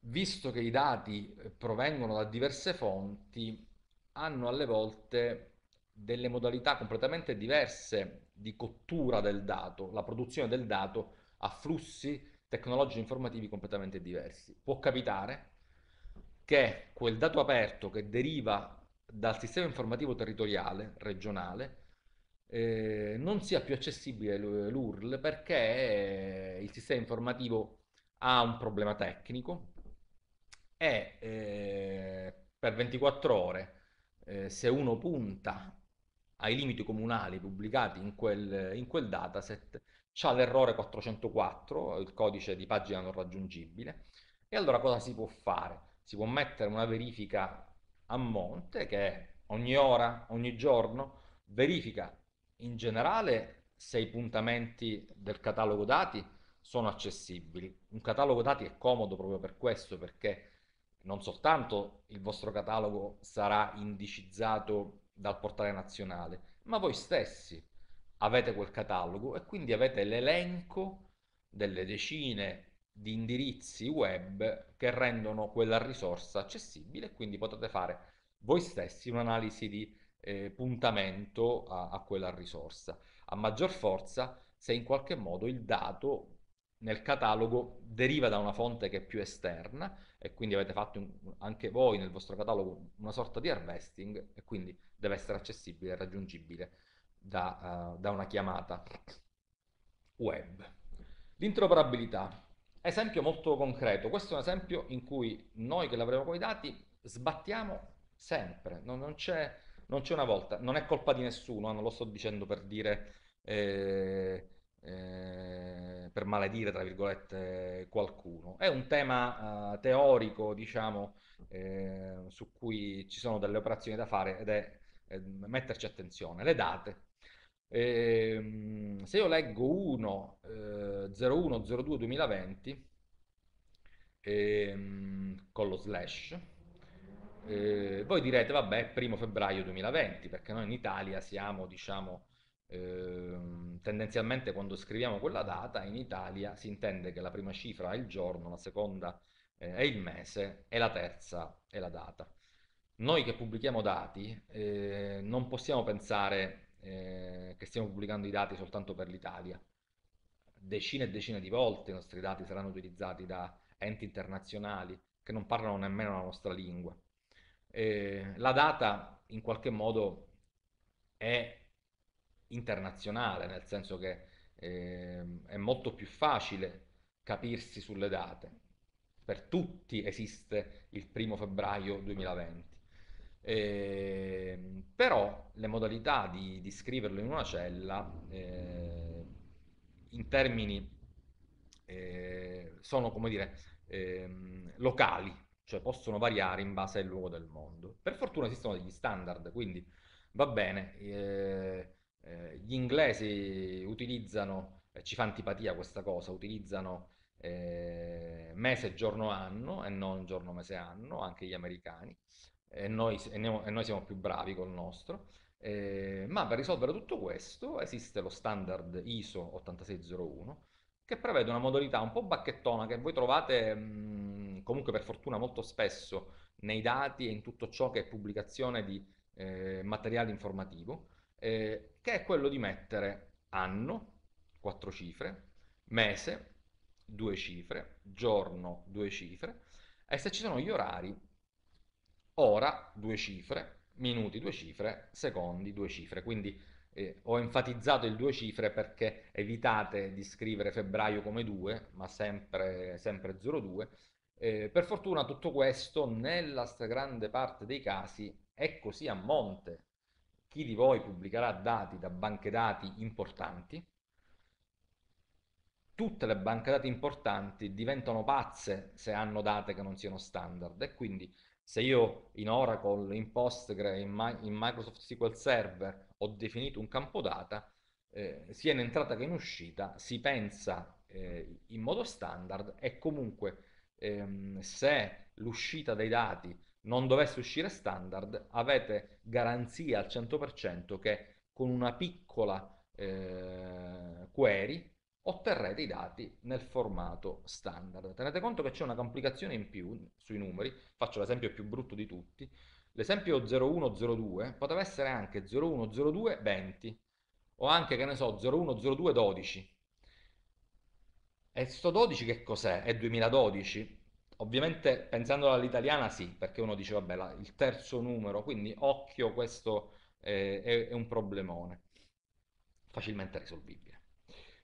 visto che i dati eh, provengono da diverse fonti, hanno alle volte delle modalità completamente diverse di cottura del dato, la produzione del dato a flussi tecnologici informativi completamente diversi. Può capitare che quel dato aperto che deriva dal sistema informativo territoriale, regionale, eh, non sia più accessibile l'URL perché il sistema informativo ha un problema tecnico e eh, per 24 ore eh, se uno punta ai limiti comunali pubblicati in quel, in quel dataset c'ha l'errore 404, il codice di pagina non raggiungibile e allora cosa si può fare? Si può mettere una verifica a monte che ogni ora, ogni giorno verifica in generale se i puntamenti del catalogo dati sono accessibili. Un catalogo dati è comodo proprio per questo, perché non soltanto il vostro catalogo sarà indicizzato dal portale nazionale, ma voi stessi avete quel catalogo e quindi avete l'elenco delle decine di indirizzi web che rendono quella risorsa accessibile e quindi potete fare voi stessi un'analisi di eh, puntamento a, a quella risorsa. A maggior forza se in qualche modo il dato nel catalogo deriva da una fonte che è più esterna e quindi avete fatto un, anche voi nel vostro catalogo una sorta di harvesting e quindi deve essere accessibile e raggiungibile da, uh, da una chiamata web. L'interoperabilità. Esempio molto concreto, questo è un esempio in cui noi che lavoriamo con i dati sbattiamo sempre, non, non c'è una volta, non è colpa di nessuno, eh, non lo sto dicendo per dire... Eh, eh, per maledire, tra virgolette, qualcuno. È un tema eh, teorico, diciamo, eh, su cui ci sono delle operazioni da fare ed è eh, metterci attenzione. Le date. Ehm, se io leggo 1 01 02 2020 con lo slash eh, voi direte vabbè primo febbraio 2020 perché noi in Italia siamo diciamo Ehm, tendenzialmente quando scriviamo quella data in Italia si intende che la prima cifra è il giorno, la seconda eh, è il mese e la terza è la data. Noi che pubblichiamo dati eh, non possiamo pensare eh, che stiamo pubblicando i dati soltanto per l'Italia. Decine e decine di volte i nostri dati saranno utilizzati da enti internazionali che non parlano nemmeno la nostra lingua. Eh, la data in qualche modo è internazionale, nel senso che eh, è molto più facile capirsi sulle date. Per tutti esiste il primo febbraio 2020. Eh, però le modalità di, di, scriverlo in una cella eh, in termini eh, sono come dire ehm, locali, cioè possono variare in base al luogo del mondo. Per fortuna esistono degli standard, quindi va bene. Eh, eh, gli inglesi utilizzano, eh, ci fa antipatia questa cosa, utilizzano eh, mese, giorno, anno e non giorno, mese, anno, anche gli americani, e noi, e ne, e noi siamo più bravi col nostro. Eh, ma per risolvere tutto questo esiste lo standard ISO 8601 che prevede una modalità un po' bacchettona che voi trovate mh, comunque per fortuna molto spesso nei dati e in tutto ciò che è pubblicazione di eh, materiale informativo, eh, che è quello di mettere anno, quattro cifre, mese, due cifre, giorno, due cifre, e se ci sono gli orari, ora, due cifre, minuti, due cifre, secondi, due cifre. Quindi eh, ho enfatizzato il due cifre perché evitate di scrivere febbraio come due, ma sempre, sempre 02. Eh, per fortuna tutto questo nella stragrande parte dei casi è così a monte chi di voi pubblicherà dati da banche dati importanti, tutte le banche dati importanti diventano pazze se hanno date che non siano standard e quindi se io in Oracle, in Postgre, in, My in Microsoft SQL Server ho definito un campo data, eh, sia in entrata che in uscita si pensa eh, in modo standard e comunque ehm, se l'uscita dei dati non dovesse uscire standard, avete garanzia al 100% che con una piccola eh, query otterrete i dati nel formato standard. Tenete conto che c'è una complicazione in più sui numeri, faccio l'esempio più brutto di tutti, l'esempio 0102 poteva essere anche 0102 20 o anche che ne so 0102 12 e sto 12 che cos'è? È 2012? Ovviamente pensando all'italiana sì, perché uno dice vabbè la, il terzo numero, quindi occhio questo eh, è, è, un problemone facilmente risolvibile.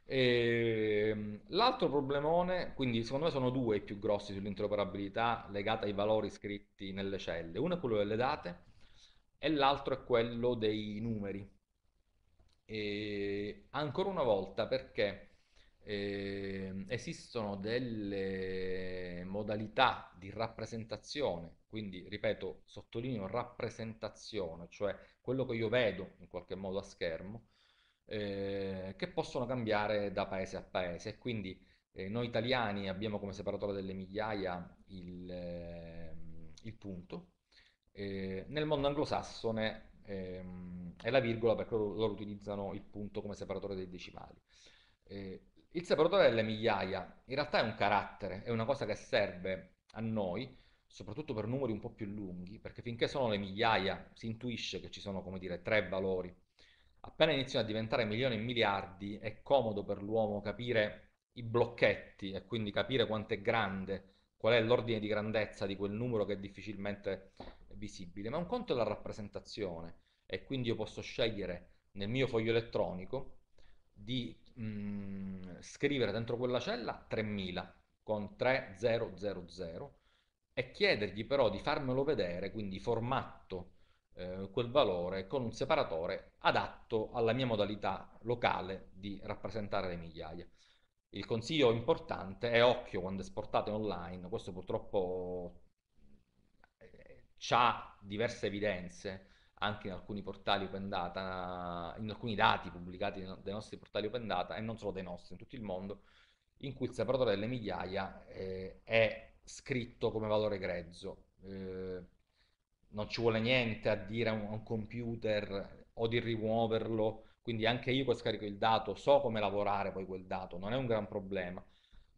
E, ehm, l'altro problemone, quindi secondo me sono due i più grossi sull'interoperabilità legata ai valori scritti nelle celle, uno è quello delle date e l'altro è quello dei numeri. E, ancora una volta perché eh, esistono delle modalità di rappresentazione, quindi ripeto, sottolineo rappresentazione, cioè quello che io vedo in qualche modo a schermo, eh, che possono cambiare da paese a paese. Quindi eh, noi italiani abbiamo come separatore delle migliaia il, ehm, il punto, eh, nel mondo anglosassone ehm, è la virgola perché loro, loro utilizzano il punto come separatore dei decimali. Eh, il separatore delle migliaia in realtà è un carattere, è una cosa che serve a noi, soprattutto per numeri un po' più lunghi, perché finché sono le migliaia si intuisce che ci sono, come dire, tre valori. Appena iniziano a diventare milioni e miliardi è comodo per l'uomo capire i blocchetti e quindi capire quanto è grande, qual è l'ordine di grandezza di quel numero che è difficilmente visibile, ma un conto è la rappresentazione e quindi io posso scegliere nel mio foglio elettronico di mh, scrivere dentro quella cella 3000 con 3000 e chiedergli però di farmelo vedere, quindi formatto eh, quel valore con un separatore adatto alla mia modalità locale di rappresentare le migliaia. Il consiglio importante è occhio quando esportate online, questo purtroppo eh, eh, ha diverse evidenze, anche in alcuni portali open data, in alcuni dati pubblicati dai nostri portali open data e non solo dai nostri, in tutto il mondo, in cui il separatore delle migliaia eh, è scritto come valore grezzo. Eh, non ci vuole niente a dire a un, a un computer o di rimuoverlo, quindi anche io che scarico il dato so come lavorare poi quel dato, non è un gran problema,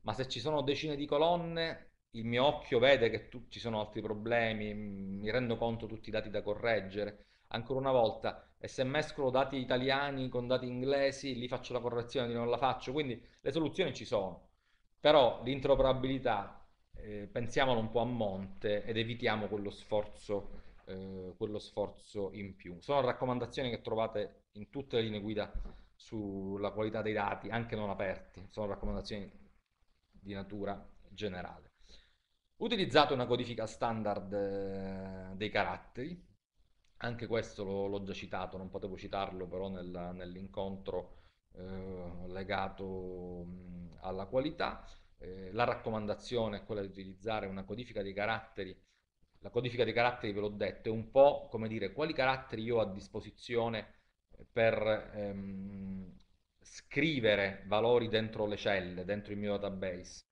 ma se ci sono decine di colonne il mio occhio vede che tu, ci sono altri problemi, mi rendo conto tutti i dati da correggere, ancora una volta e se mescolo dati italiani con dati inglesi, lì faccio la correzione, di non la faccio, quindi le soluzioni ci sono, però l'interoperabilità eh, pensiamola un po' a monte ed evitiamo quello sforzo, eh, quello sforzo in più. Sono raccomandazioni che trovate in tutte le linee guida sulla qualità dei dati, anche non aperti, sono raccomandazioni di natura generale. Utilizzate una codifica standard eh, dei caratteri, anche questo l'ho già citato, non potevo citarlo però nella, nell'incontro eh, legato mh, alla qualità. Eh, la raccomandazione è quella di utilizzare una codifica dei caratteri. La codifica dei caratteri, ve l'ho detto, è un po' come dire quali caratteri io ho a disposizione per ehm, scrivere valori dentro le celle, dentro il mio database.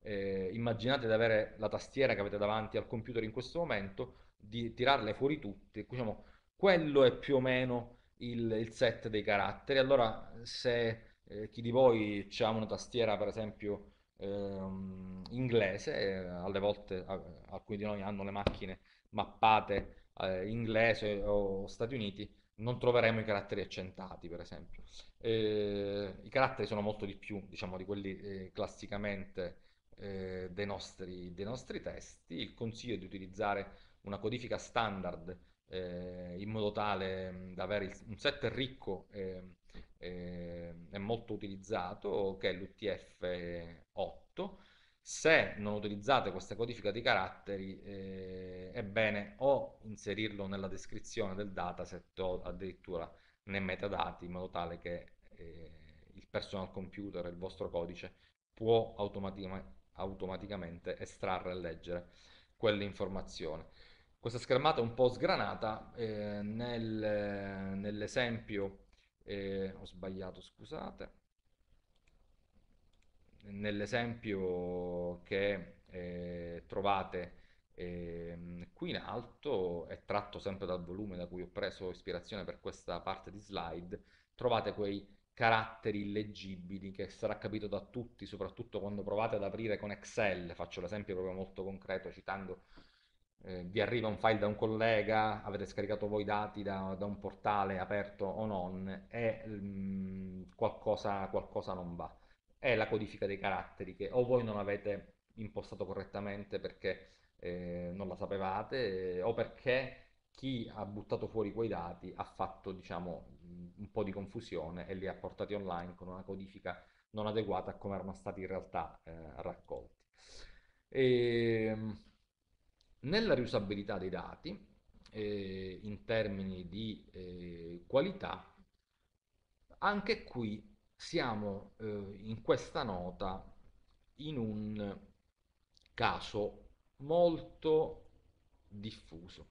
Eh, immaginate di avere la tastiera che avete davanti al computer in questo momento, di tirarle fuori tutte, diciamo, quello è più o meno il, il set dei caratteri. Allora, se eh, chi di voi ha una tastiera, per esempio, ehm, inglese, alle volte alcuni di noi hanno le macchine mappate eh, inglese o Stati Uniti, non troveremo i caratteri accentati, per esempio. Eh, I caratteri sono molto di più, diciamo, di quelli eh, classicamente eh, dei, nostri, dei, nostri, testi. Il consiglio è di utilizzare una codifica standard eh, in modo tale mm, da avere il, un set ricco ehm, ehm, e eh, eh, molto utilizzato che è l'UTF8 se non utilizzate questa codifica di caratteri eh, è bene o inserirlo nella descrizione del dataset o addirittura nei metadati in modo tale che eh, il personal computer, il vostro codice può automaticamente estrarre e leggere quell'informazione questa schermata un po' sgranata eh, nel, nell'esempio eh, ho sbagliato scusate nell'esempio che eh, trovate ehm, qui in alto è tratto sempre dal volume da cui ho preso ispirazione per questa parte di slide trovate quei caratteri illeggibili che sarà capito da tutti soprattutto quando provate ad aprire con Excel faccio l'esempio proprio molto concreto citando eh, vi arriva un file da un collega, avete scaricato voi dati da, da un portale aperto o non, e mm, qualcosa, qualcosa non va. È la codifica dei caratteri che o voi non avete impostato correttamente perché eh, non la sapevate eh, o perché chi ha buttato fuori quei dati ha fatto diciamo, mm, un po' di confusione e li ha portati online con una codifica non adeguata a come erano stati in realtà eh, raccolti. E, ehm, nella riusabilità dei dati, eh, in termini di eh, qualità, anche qui siamo eh, in questa nota in un caso molto diffuso.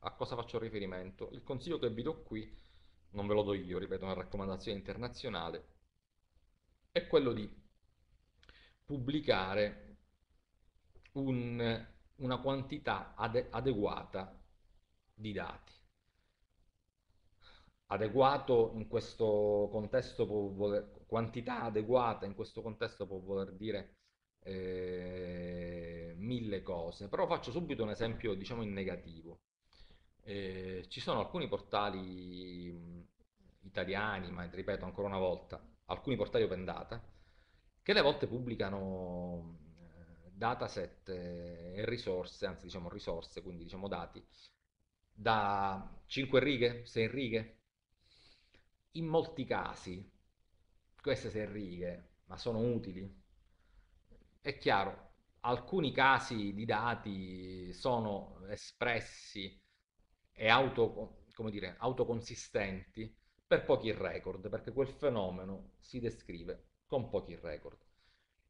A cosa faccio riferimento? Il consiglio che vi do qui, non ve lo do io, ripeto, è una raccomandazione internazionale, è quello di pubblicare un una quantità ade adeguata di dati. Adeguato in questo contesto può voler, quantità adeguata in questo contesto può voler dire eh, mille cose, però faccio subito un esempio diciamo in negativo. Eh, ci sono alcuni portali mh, italiani, ma ripeto ancora una volta, alcuni portali open data, che alle volte pubblicano dataset e risorse, anzi diciamo risorse, quindi diciamo dati, da 5 righe, 6 righe. In molti casi queste 6 righe, ma sono utili, è chiaro, alcuni casi di dati sono espressi e auto, dire, autoconsistenti per pochi record, perché quel fenomeno si descrive con pochi record.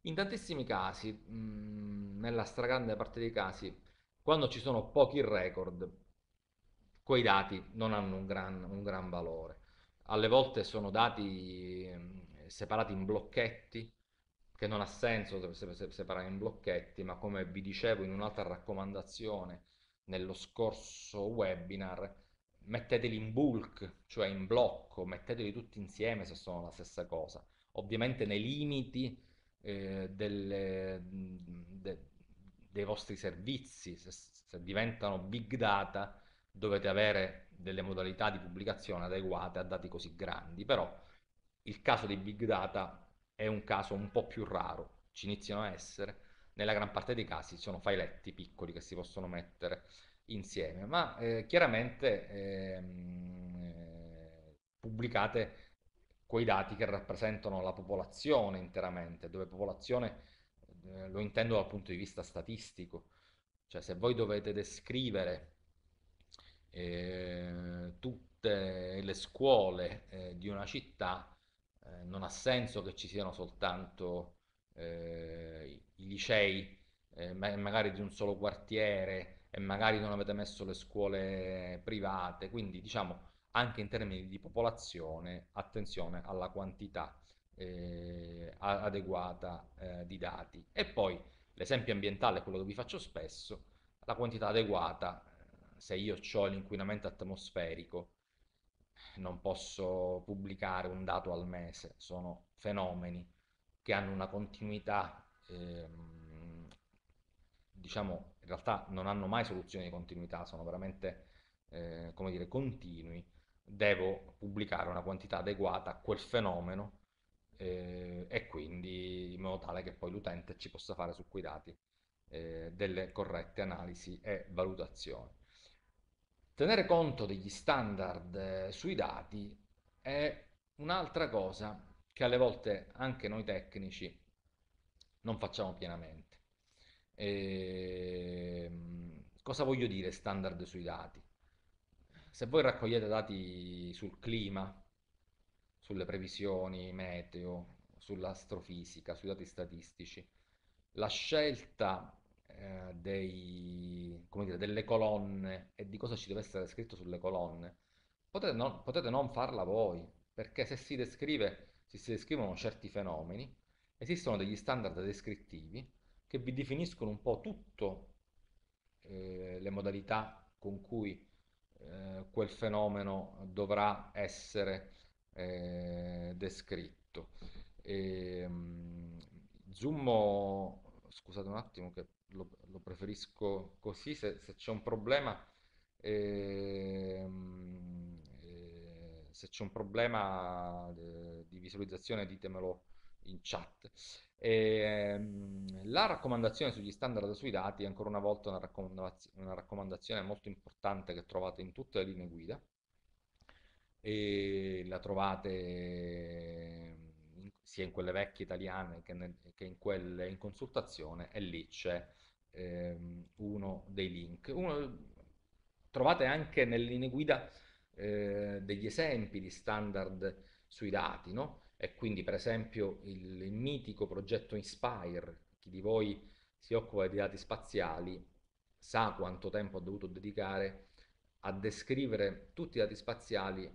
In tantissimi casi, mm, nella stragrande parte dei casi, quando ci sono pochi record, quei dati non hanno un gran, un gran valore. Alle volte sono dati mm, separati in blocchetti, che non ha senso separare in blocchetti, ma come vi dicevo in un'altra raccomandazione nello scorso webinar, metteteli in bulk, cioè in blocco, metteteli tutti insieme se sono la stessa cosa, ovviamente nei limiti eh, delle, mm, de, dei vostri servizi, se, se diventano big data dovete avere delle modalità di pubblicazione adeguate a dati così grandi, però il caso dei big data è un caso un po' più raro, ci iniziano a essere, nella gran parte dei casi sono filetti piccoli che si possono mettere insieme, ma eh, chiaramente ehm, eh, pubblicate quei dati che rappresentano la popolazione interamente, dove popolazione eh, lo intendo dal punto di vista statistico, cioè se voi dovete descrivere eh, tutte le scuole eh, di una città, eh, non ha senso che ci siano soltanto eh, i licei, eh, ma magari di un solo quartiere, e magari non avete messo le scuole private, quindi diciamo anche in termini di popolazione, attenzione alla quantità eh, adeguata eh, di dati. E poi l'esempio ambientale è quello che vi faccio spesso, la quantità adeguata, eh, se io ho l'inquinamento atmosferico, non posso pubblicare un dato al mese, sono fenomeni che hanno una continuità, ehm, diciamo, in realtà non hanno mai soluzioni di continuità, sono veramente, eh, come dire, continui devo pubblicare una quantità adeguata a quel fenomeno eh, e quindi in modo tale che poi l'utente ci possa fare su quei dati eh, delle corrette analisi e valutazioni. Tenere conto degli standard eh, sui dati è un'altra cosa che alle volte anche noi tecnici non facciamo pienamente. E... Ehm, cosa voglio dire standard sui dati? se voi raccogliete dati sul clima, sulle previsioni meteo, sull'astrofisica, sui dati statistici, la scelta eh, dei, dire, delle colonne e di cosa ci deve essere scritto sulle colonne, potete non, potete non farla voi, perché se si, descrive, se si descrivono certi fenomeni, esistono degli standard descrittivi che vi definiscono un po' tutto eh, le modalità con cui eh, quel fenomeno dovrà essere eh, descritto. E, um, mm, Zoom, scusate un attimo che lo, lo preferisco così, se, se c'è un problema... Ehm, eh, se c'è un problema eh, di visualizzazione ditemelo in chat. E, ehm, la raccomandazione sugli standard sui dati è ancora una volta una raccomandazione, una raccomandazione molto importante che trovate in tutte le linee guida e la trovate ehm, sia in quelle vecchie italiane che, nel, che in quelle in consultazione e lì c'è ehm, uno dei link. Uno, trovate anche nelle linee guida eh, degli esempi di standard sui dati, no? e quindi per esempio il, il mitico progetto Inspire, chi di voi si occupa di dati spaziali sa quanto tempo ha dovuto dedicare a descrivere tutti i dati spaziali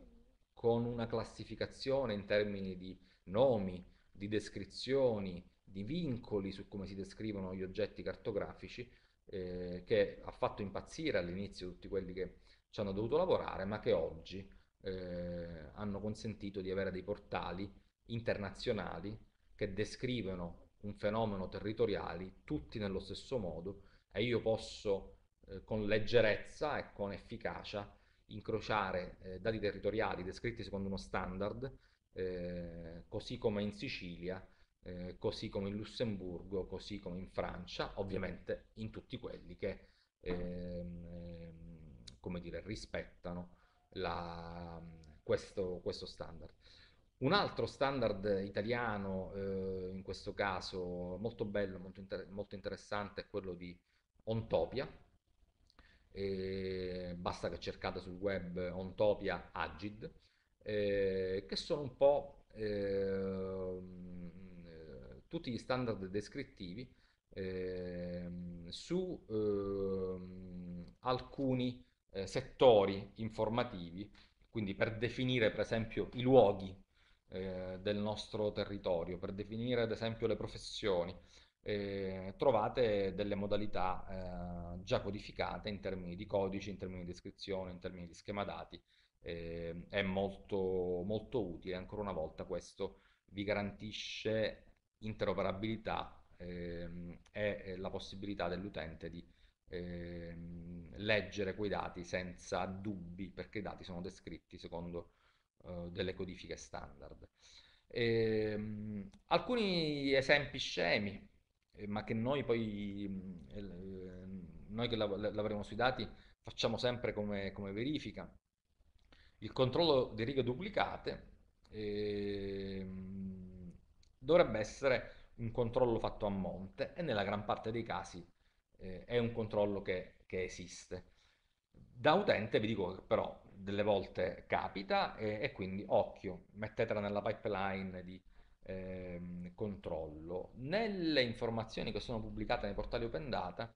con una classificazione in termini di nomi, di descrizioni, di vincoli su come si descrivono gli oggetti cartografici, eh, che ha fatto impazzire all'inizio tutti quelli che ci hanno dovuto lavorare, ma che oggi eh, hanno consentito di avere dei portali internazionali che descrivono un fenomeno territoriale tutti nello stesso modo e io posso eh, con leggerezza e con efficacia incrociare eh, dati territoriali descritti secondo uno standard, eh, così come in Sicilia, eh, così come in Lussemburgo, così come in Francia, ovviamente in tutti quelli che ehm, ehm, come dire, rispettano la, questo, questo standard. Un altro standard italiano, eh, in questo caso molto bello, molto, inter molto interessante, è quello di Ontopia. E basta che cercate sul web Ontopia Agid, eh, che sono un po' eh, tutti gli standard descrittivi ehm, su ehm, alcuni eh, settori informativi, quindi per definire per esempio i luoghi eh, del nostro territorio, per definire ad esempio le professioni, eh, trovate delle modalità eh, già codificate in termini di codici, in termini di descrizione, in termini di schema dati. Eh, è molto, molto utile, ancora una volta questo vi garantisce interoperabilità ehm, e la possibilità dell'utente di ehm, leggere quei dati senza dubbi perché i dati sono descritti secondo eh, delle codifiche standard. E, ehm, alcuni esempi scemi, eh, ma che noi poi, eh, noi che lav lavoriamo sui dati, facciamo sempre come, come verifica. Il controllo di righe duplicate eh, dovrebbe essere un controllo fatto a monte e nella gran parte dei casi eh, è un controllo che, che esiste. Da utente vi dico che però delle volte capita e, e quindi occhio, mettetela nella pipeline di eh, controllo. Nelle informazioni che sono pubblicate nei portali Open Data,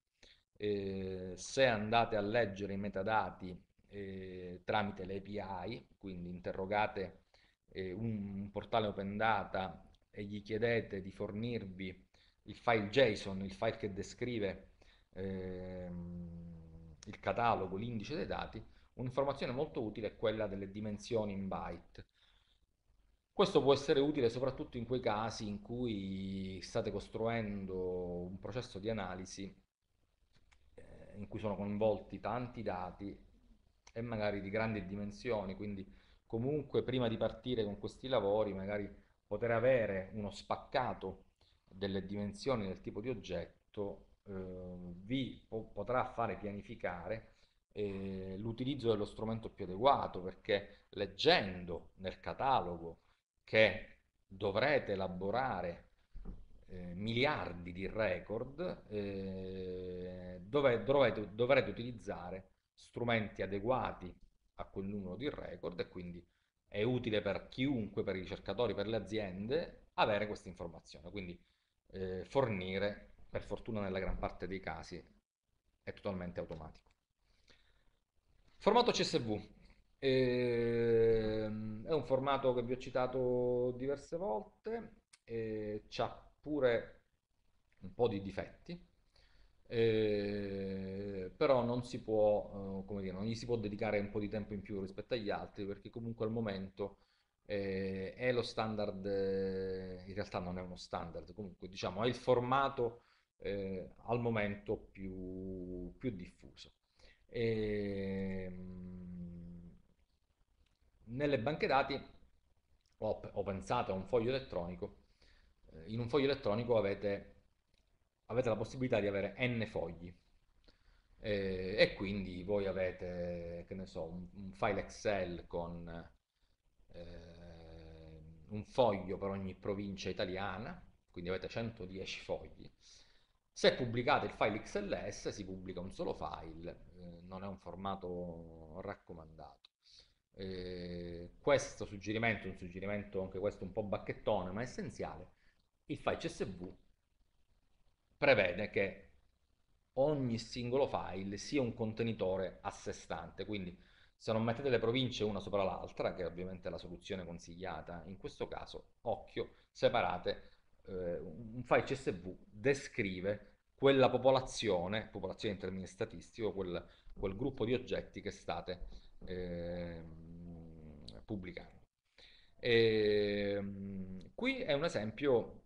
eh, se andate a leggere i metadati eh, tramite le API, quindi interrogate eh, un, un portale Open Data e gli chiedete di fornirvi il file JSON, il file che descrive ehm, il catalogo, l'indice dei dati, Un'informazione molto utile è quella delle dimensioni in byte. Questo può essere utile soprattutto in quei casi in cui state costruendo un processo di analisi eh, in cui sono coinvolti tanti dati e magari di grandi dimensioni, quindi comunque prima di partire con questi lavori magari poter avere uno spaccato delle dimensioni del tipo di oggetto eh, vi po potrà fare pianificare eh, l'utilizzo dello strumento più adeguato, perché leggendo nel catalogo che dovrete elaborare eh, miliardi di record, eh, dove, dovete, dovrete utilizzare strumenti adeguati a quel numero di record e quindi è utile per chiunque, per i ricercatori, per le aziende, avere questa informazione. Quindi eh, fornire, per fortuna nella gran parte dei casi, è totalmente automatico. Formato CSV. Ehm, è un formato che vi ho citato diverse volte, eh, ha pure un po' di difetti, ehm, però non si può, eh, come dire, non gli si può dedicare un po' di tempo in più rispetto agli altri, perché comunque al momento eh, è lo standard, eh, in realtà non è uno standard, comunque diciamo è il formato al momento più, più diffuso. E, ehm, nelle banche dati ho, ho, pensato a un foglio elettronico. Eh, in un foglio elettronico avete, avete la possibilità di avere n fogli e, eh, e quindi voi avete, che ne so, un, un file Excel con eh, un foglio per ogni provincia italiana, quindi avete 110 fogli se pubblicate il file XLS si pubblica un solo file, eh, non è un formato raccomandato. Eh, questo suggerimento un suggerimento anche questo un po' bacchettone, ma essenziale. Il file CSV prevede che ogni singolo file sia un contenitore a sé stante, quindi se non mettete le province una sopra l'altra, che è ovviamente è la soluzione consigliata, in questo caso, occhio, separate, eh, un file CSV descrive quella popolazione, popolazione in termini statistici, quel, quel, gruppo di oggetti che state eh, pubblicando. E, ehm, qui è un esempio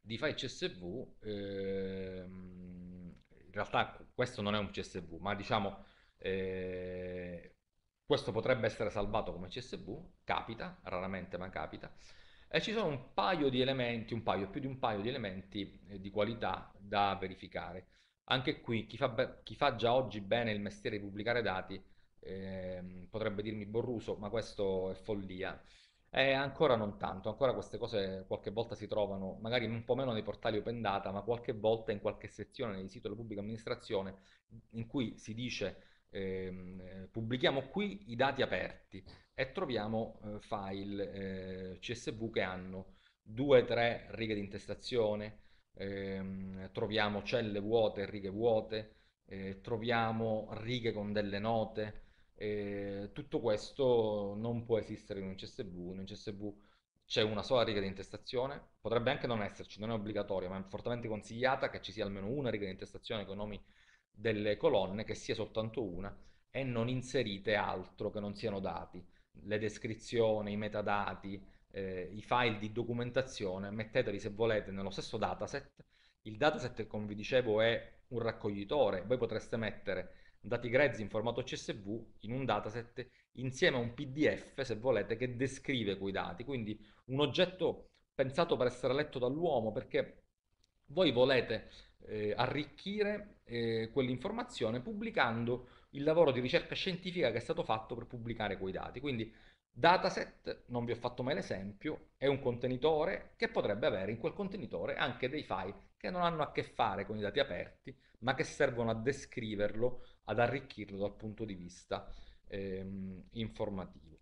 di file CSV, eh, in realtà questo non è un CSV, ma diciamo eh, questo potrebbe essere salvato come CSV, capita, raramente ma capita, e eh, ci sono un paio di elementi, un paio, più di un paio di elementi eh, di qualità da verificare. Anche qui chi fa, chi fa già oggi bene il mestiere di pubblicare dati eh, potrebbe dirmi Borruso, ma questo è follia. E eh, ancora non tanto, ancora queste cose qualche volta si trovano, magari un po' meno nei portali open data, ma qualche volta in qualche sezione nei siti della pubblica amministrazione in cui si dice ehm, eh, pubblichiamo qui i dati aperti e troviamo eh, file eh, CSV che hanno due o tre righe di intestazione, ehm, troviamo celle vuote righe vuote, eh, troviamo righe con delle note, eh, tutto questo non può esistere in un CSV, in un CSV c'è una sola riga di intestazione, potrebbe anche non esserci, non è obbligatoria, ma è fortemente consigliata che ci sia almeno una riga di intestazione con i nomi delle colonne, che sia soltanto una, e non inserite altro che non siano dati le descrizioni, i metadati, eh, i file di documentazione, metteteli se volete nello stesso dataset. Il dataset, come vi dicevo, è un raccoglitore. Voi potreste mettere dati grezzi in formato CSV in un dataset insieme a un PDF, se volete, che descrive quei dati. Quindi un oggetto pensato per essere letto dall'uomo, perché voi volete eh, arricchire eh, quell'informazione pubblicando il lavoro di ricerca scientifica che è stato fatto per pubblicare quei dati. Quindi dataset, non vi ho fatto mai l'esempio, è un contenitore che potrebbe avere in quel contenitore anche dei file che non hanno a che fare con i dati aperti, ma che servono a descriverlo, ad arricchirlo dal punto di vista ehm, informativo.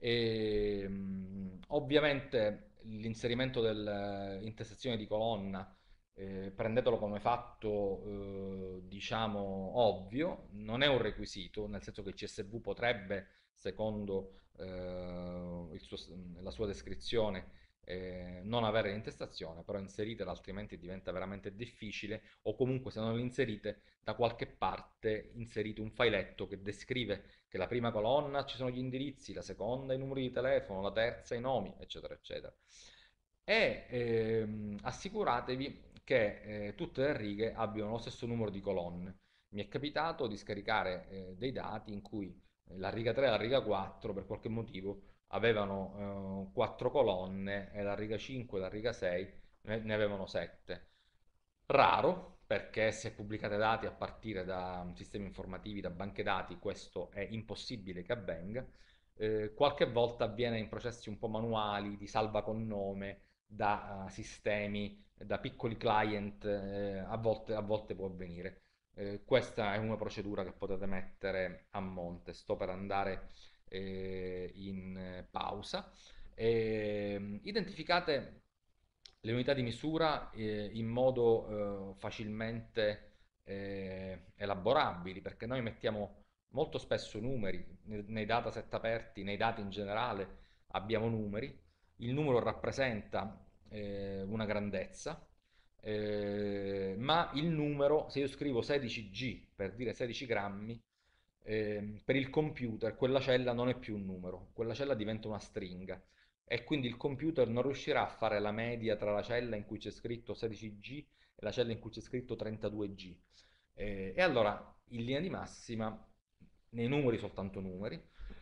E, ehm, ovviamente l'inserimento dell'intestazione di colonna eh, prendetelo come fatto, eh, diciamo, ovvio, non è un requisito, nel senso che il CSV potrebbe, secondo eh, suo, la sua descrizione, eh, non avere l'intestazione, però inseritela altrimenti diventa veramente difficile o comunque se non l'inserite da qualche parte inserite un filetto che descrive che la prima colonna ci sono gli indirizzi, la seconda i numeri di telefono, la terza i nomi, eccetera, eccetera. E ehm, assicuratevi che eh, tutte le righe abbiano lo stesso numero di colonne. Mi è capitato di scaricare eh, dei dati in cui eh, la riga 3 e la riga 4 per qualche motivo avevano eh, 4 colonne e la riga 5 e la riga 6 ne, avevano 7. Raro, perché se pubblicate dati a partire da sistemi informativi, da banche dati, questo è impossibile che avvenga. Eh, qualche volta avviene in processi un po' manuali di salva con nome da uh, sistemi da piccoli client eh, a, volte, a, volte, può avvenire. Eh, questa è una procedura che potete mettere a monte. Sto per andare eh, in eh, pausa. Ehm, identificate le unità di misura eh, in modo eh, facilmente elaborabili perché noi mettiamo molto spesso numeri nei dataset aperti, nei dati in generale abbiamo numeri. Il numero rappresenta eh, una grandezza, eh, ma il numero, se io scrivo 16G per dire 16 grammi, eh, per il computer quella cella non è più un numero, quella cella diventa una stringa e quindi il computer non riuscirà a fare la media tra la cella in cui c'è scritto 16G e la cella in cui c'è scritto 32G. Eh, e allora, in linea di massima, nei numeri soltanto numeri,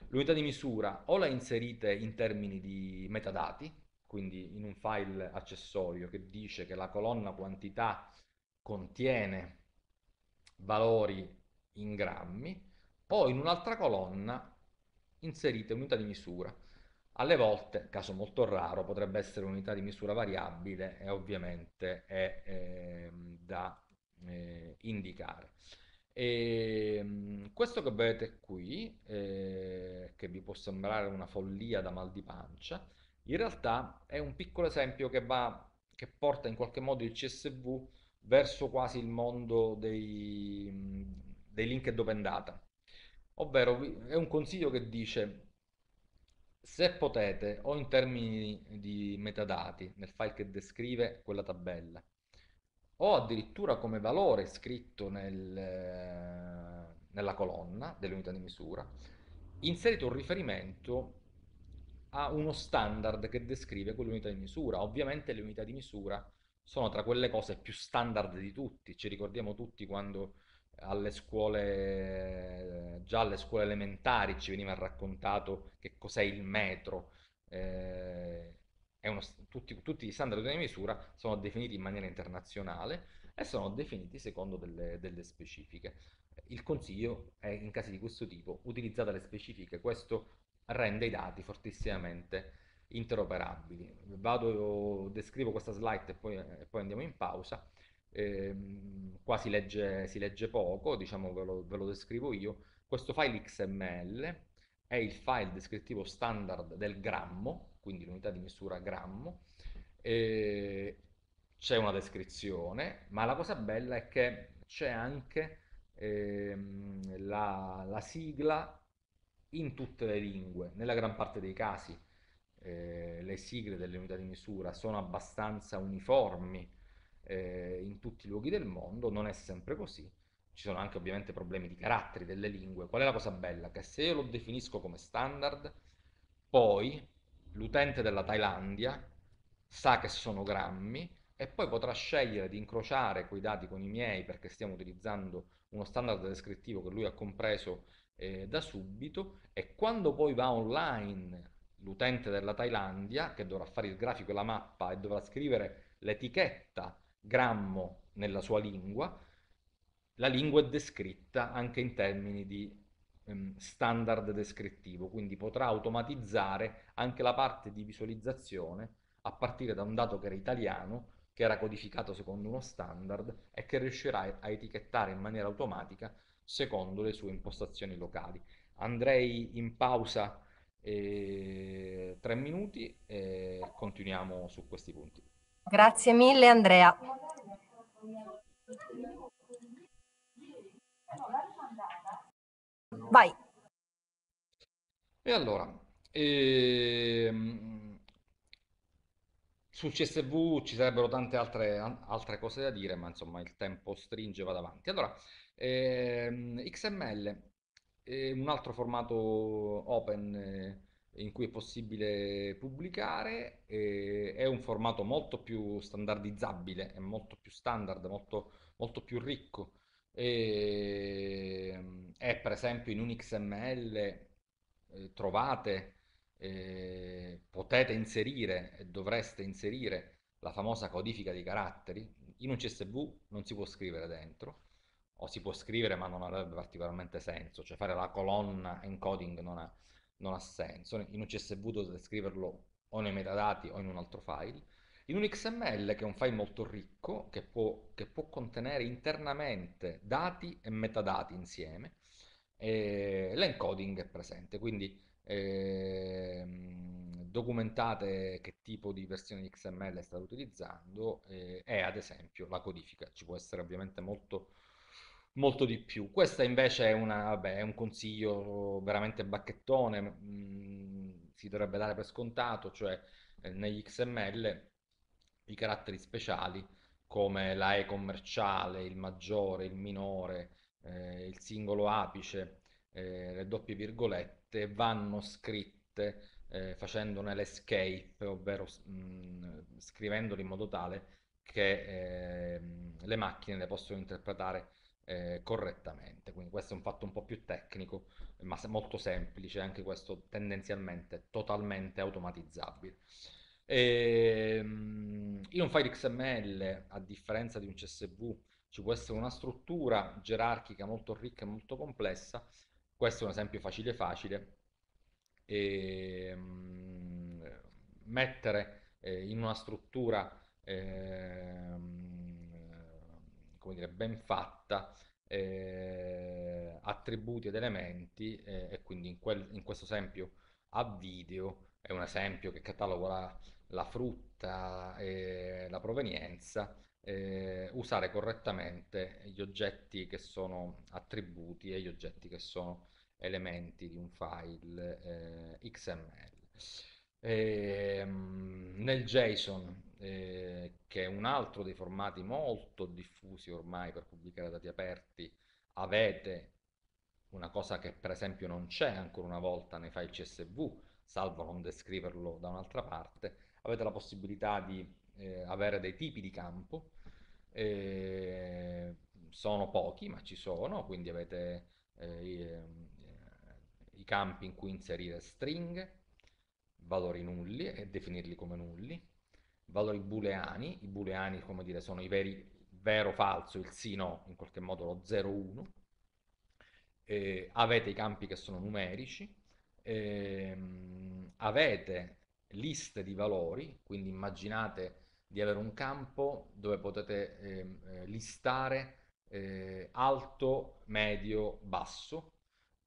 l'unità di misura o la inserite in termini di metadati, quindi in un file accessorio che dice che la colonna quantità contiene valori in grammi, poi in un'altra colonna inserite unità di misura. Alle volte, caso molto raro, potrebbe essere un'unità di misura variabile e ovviamente è eh, da eh, indicare. E, ehm, questo che vedete qui, eh, che vi può sembrare una follia da mal di pancia, in realtà è un piccolo esempio che, va, che porta in qualche modo il CSV verso quasi il mondo dei, dei linked open data. Ovvero è un consiglio che dice se potete o in termini di metadati nel file che descrive quella tabella o addirittura come valore scritto nel, nella colonna dell'unità di misura inserite un riferimento ha uno standard che descrive quell'unità di misura. Ovviamente le unità di misura sono tra quelle cose più standard di tutti, ci ricordiamo tutti quando alle scuole, già alle scuole elementari ci veniva raccontato che cos'è il metro, eh, uno, tutti, tutti, gli standard di misura sono definiti in maniera internazionale e sono definiti secondo delle, delle specifiche. Il consiglio è in casi di questo tipo utilizzate le specifiche, questo rende i dati fortissimamente interoperabili. Vado, descrivo questa slide e poi, e poi andiamo in pausa. Eh, qua si legge, si legge, poco, diciamo ve lo, ve lo descrivo io. Questo file XML è il file descrittivo standard del grammo, quindi l'unità di misura grammo, eh, c'è una descrizione, ma la cosa bella è che c'è anche ehm, la, la, sigla in tutte le lingue, nella gran parte dei casi eh, le sigle delle unità di misura sono abbastanza uniformi eh, in tutti i luoghi del mondo, non è sempre così, ci sono anche ovviamente problemi di caratteri delle lingue. Qual è la cosa bella? Che se io lo definisco come standard, poi l'utente della Thailandia sa che sono grammi e poi potrà scegliere di incrociare quei dati con i miei perché stiamo utilizzando uno standard descrittivo che lui ha compreso eh, da subito e quando poi va online l'utente della Thailandia che dovrà fare il grafico e la mappa e dovrà scrivere l'etichetta grammo nella sua lingua, la lingua è descritta anche in termini di ehm, standard descrittivo, quindi potrà automatizzare anche la parte di visualizzazione a partire da un dato che era italiano, che era codificato secondo uno standard e che riuscirà a etichettare in maniera automatica secondo le sue impostazioni locali. Andrei in pausa eh, tre minuti e continuiamo su questi punti. Grazie mille Andrea. Vai. E allora, ehm, su CSV ci sarebbero tante altre, altre, cose da dire, ma insomma il tempo stringe, va davanti. Allora, eh, XML è un altro formato open eh, in cui è possibile pubblicare, è un formato molto più standardizzabile, è molto più standard, molto, molto più ricco. E, ehm, è per esempio in un XML eh, trovate, eh, potete inserire e dovreste inserire la famosa codifica di caratteri, in un CSV non si può scrivere dentro, o si può scrivere ma non avrebbe particolarmente senso, cioè fare la colonna encoding non ha, non ha senso, in un CSV dovete scriverlo o nei metadati o in un altro file, in un XML che è un file molto ricco che può, che può contenere internamente dati e metadati insieme, l'encoding è presente, quindi eh, documentate che tipo di versione di XML state utilizzando eh, e ad esempio la codifica, ci può essere ovviamente molto molto di più. Questo invece è, una, vabbè, è, un consiglio veramente bacchettone, mm, si dovrebbe dare per scontato, cioè eh, negli XML i caratteri speciali come la E commerciale, il maggiore, il minore, eh, il singolo apice, eh, le doppie virgolette vanno scritte eh, facendone l'escape, ovvero mh, mm, scrivendole in modo tale che ehm, le macchine le possono interpretare eh, correttamente. Quindi questo è un fatto un po' più tecnico, ma molto semplice, anche questo tendenzialmente totalmente automatizzabile. E, ehm, in un file XML, a differenza di un CSV, ci può essere una struttura gerarchica molto ricca e molto complessa. Questo è un esempio facile facile. E, ehm, mettere eh, in una struttura eh, come dire, ben fatta, eh, attributi ed elementi eh, e quindi in, quel, in, questo esempio a video è un esempio che cataloga la, la frutta e la provenienza, eh, usare correttamente gli oggetti che sono attributi e gli oggetti che sono elementi di un file eh, XML. E, ehm, nel JSON eh, che è un altro dei formati molto diffusi ormai per pubblicare dati aperti, avete una cosa che per esempio non c'è ancora una volta nei file CSV, salvo non descriverlo da un'altra parte, avete la possibilità di eh, avere dei tipi di campo, eh, sono pochi ma ci sono, quindi avete eh, i, eh, i campi in cui inserire stringhe, valori nulli e definirli come nulli, valori booleani, i booleani come dire sono i veri vero falso, il sì no, in qualche modo lo 0 1, eh, avete i campi che sono numerici, ehm, avete liste di valori, quindi immaginate di avere un campo dove potete ehm, eh, listare eh, alto, medio, basso,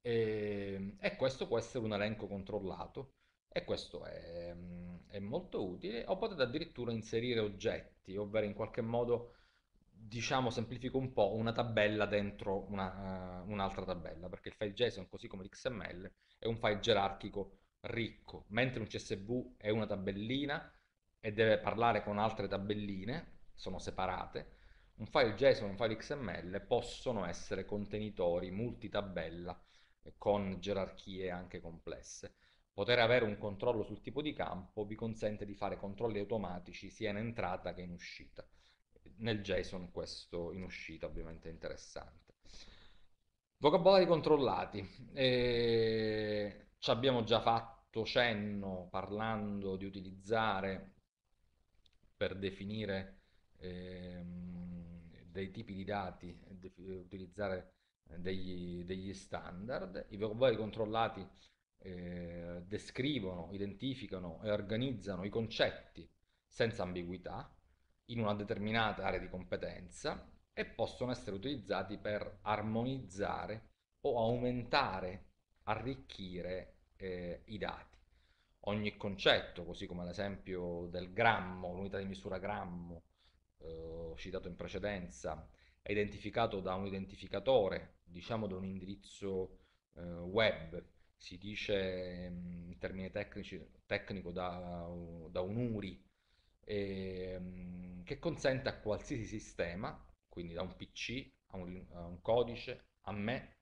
e, ehm, e questo può essere un elenco controllato e questo è, è molto utile o potete addirittura inserire oggetti ovvero in qualche modo diciamo semplifico un po' una tabella dentro eh, un'altra uh, un tabella perché il file JSON così come l'XML è un file gerarchico ricco mentre un CSV è una tabellina e deve parlare con altre tabelline sono separate un file JSON e un file XML possono essere contenitori multitabella eh, con gerarchie anche complesse Poter avere un controllo sul tipo di campo vi consente di fare controlli automatici sia in entrata che in uscita. Nel JSON questo in uscita ovviamente è interessante. Vocabolari controllati. Eh, ci abbiamo già fatto cenno parlando di utilizzare per definire eh, dei tipi di dati, utilizzare degli, degli standard. I vocabolari controllati eh, descrivono, identificano e organizzano i concetti senza ambiguità in una determinata area di competenza e possono essere utilizzati per armonizzare o aumentare, arricchire eh, i dati. Ogni concetto, così come l'esempio del grammo, l'unità di misura grammo eh, citato in precedenza, è identificato da un identificatore, diciamo da un indirizzo eh, web si dice mm, in termini tecnici, tecnico da, da un URI, e, ehm, che consente a qualsiasi sistema, quindi da un PC a un, a un codice, a me,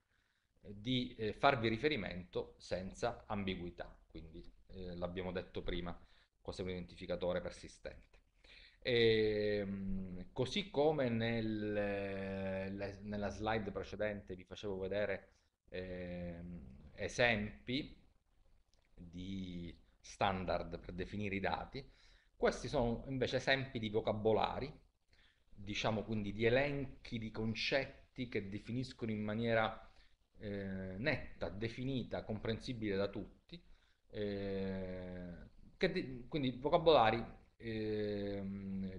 di eh, farvi riferimento senza ambiguità, quindi eh, l'abbiamo detto prima, cos'è un identificatore persistente. E, ehm, così come nel, le, nella slide precedente vi facevo vedere eh, esempi di standard per definire i dati, questi sono invece esempi di vocabolari, diciamo quindi di elenchi di concetti che definiscono in maniera eh, netta, definita, comprensibile da tutti, eh, quindi vocabolari eh,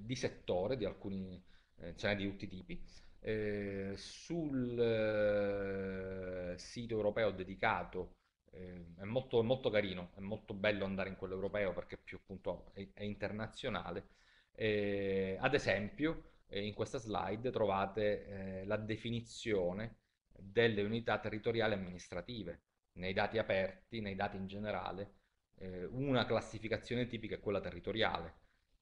di settore, di alcuni, eh, ce n'è di tutti i tipi, eh, sul eh, sito europeo dedicato eh, è, molto, molto, carino, è molto bello andare in quello europeo perché più appunto è, è internazionale. Eh, ad esempio, in questa slide trovate la definizione delle unità territoriali amministrative nei dati aperti, nei dati in generale, una classificazione tipica è quella territoriale.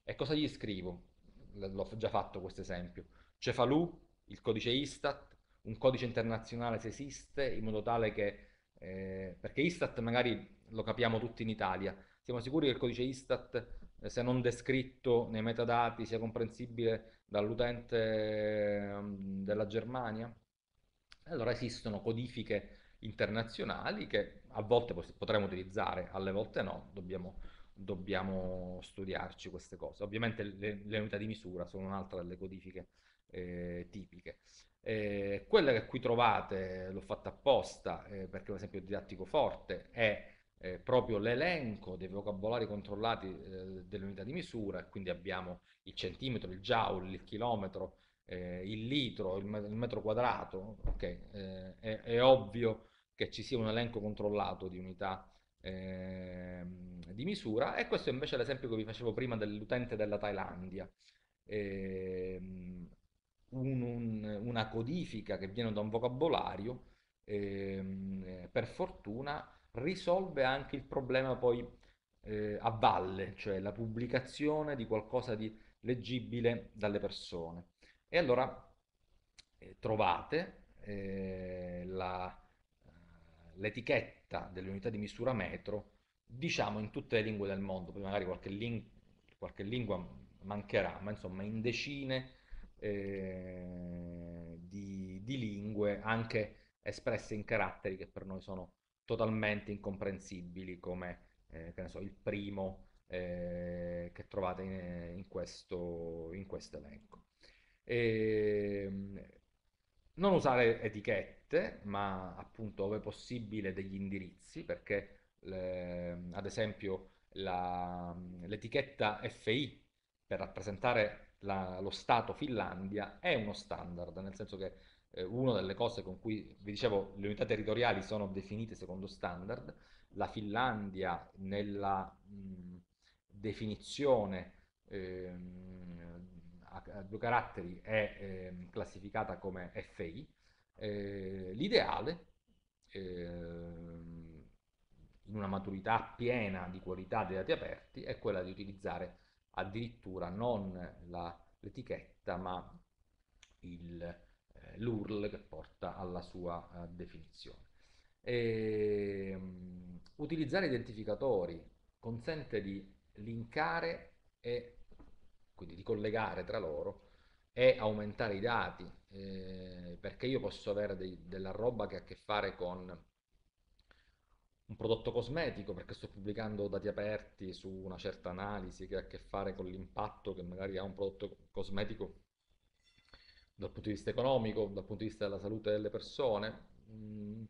E cosa gli scrivo? L'ho già fatto questo esempio. Cefalù il codice Istat, un codice internazionale se esiste, in modo tale che, eh, perché Istat magari lo capiamo tutti in Italia, siamo sicuri che il codice Istat, eh, se non descritto nei metadati, sia comprensibile dall'utente ehm, della Germania? Allora esistono codifiche internazionali che a volte potremmo utilizzare, alle volte no, dobbiamo, dobbiamo studiarci queste cose. Ovviamente le, le unità di misura sono un'altra delle codifiche eh, tipiche. Eh, quella che qui trovate, l'ho fatta apposta eh, perché è un esempio didattico forte, è eh, proprio l'elenco dei vocabolari controllati eh, delle unità di misura, quindi abbiamo il centimetro, il joule, il chilometro, eh, il litro, il, metro quadrato, okay. è, è, ovvio che ci sia un elenco controllato di unità ehm, di misura e questo è invece l'esempio che vi facevo prima dell'utente della Thailandia. Eh, un, un, una codifica che viene da un vocabolario, ehm, eh, per fortuna risolve anche il problema poi eh, a valle, cioè la pubblicazione di qualcosa di leggibile dalle persone. E allora eh, trovate eh, eh, l'etichetta delle unità di misura metro, diciamo in tutte le lingue del mondo, poi magari qualche, ling- qualche lingua mancherà, ma insomma in decine eh, di, di, lingue, anche espresse in caratteri che per noi sono totalmente incomprensibili, come eh, so, il primo eh, che trovate in, in, questo, in questo elenco. E, ehm, non usare etichette, ma appunto ove possibile degli indirizzi, perché le, ehm, ad esempio la, l'etichetta FI per rappresentare la, lo Stato Finlandia è uno standard, nel senso che eh, una delle cose con cui, vi dicevo, le unità territoriali sono definite secondo standard, la Finlandia nella mh, definizione eh, a, a, due caratteri è eh, classificata come FI, eh, l'ideale ehm, in una maturità piena di qualità dei dati aperti è quella di utilizzare addirittura non l'etichetta ma eh, l'URL eh, che porta alla sua eh, definizione. E, um, utilizzare identificatori consente di linkare e quindi di collegare tra loro e aumentare i dati eh, perché io posso avere dei, della roba che ha a che fare con un prodotto cosmetico perché sto pubblicando dati aperti su una certa analisi che ha a che fare con l'impatto che magari ha un prodotto cosmetico dal punto di vista economico, dal punto di vista della salute delle persone. Mm,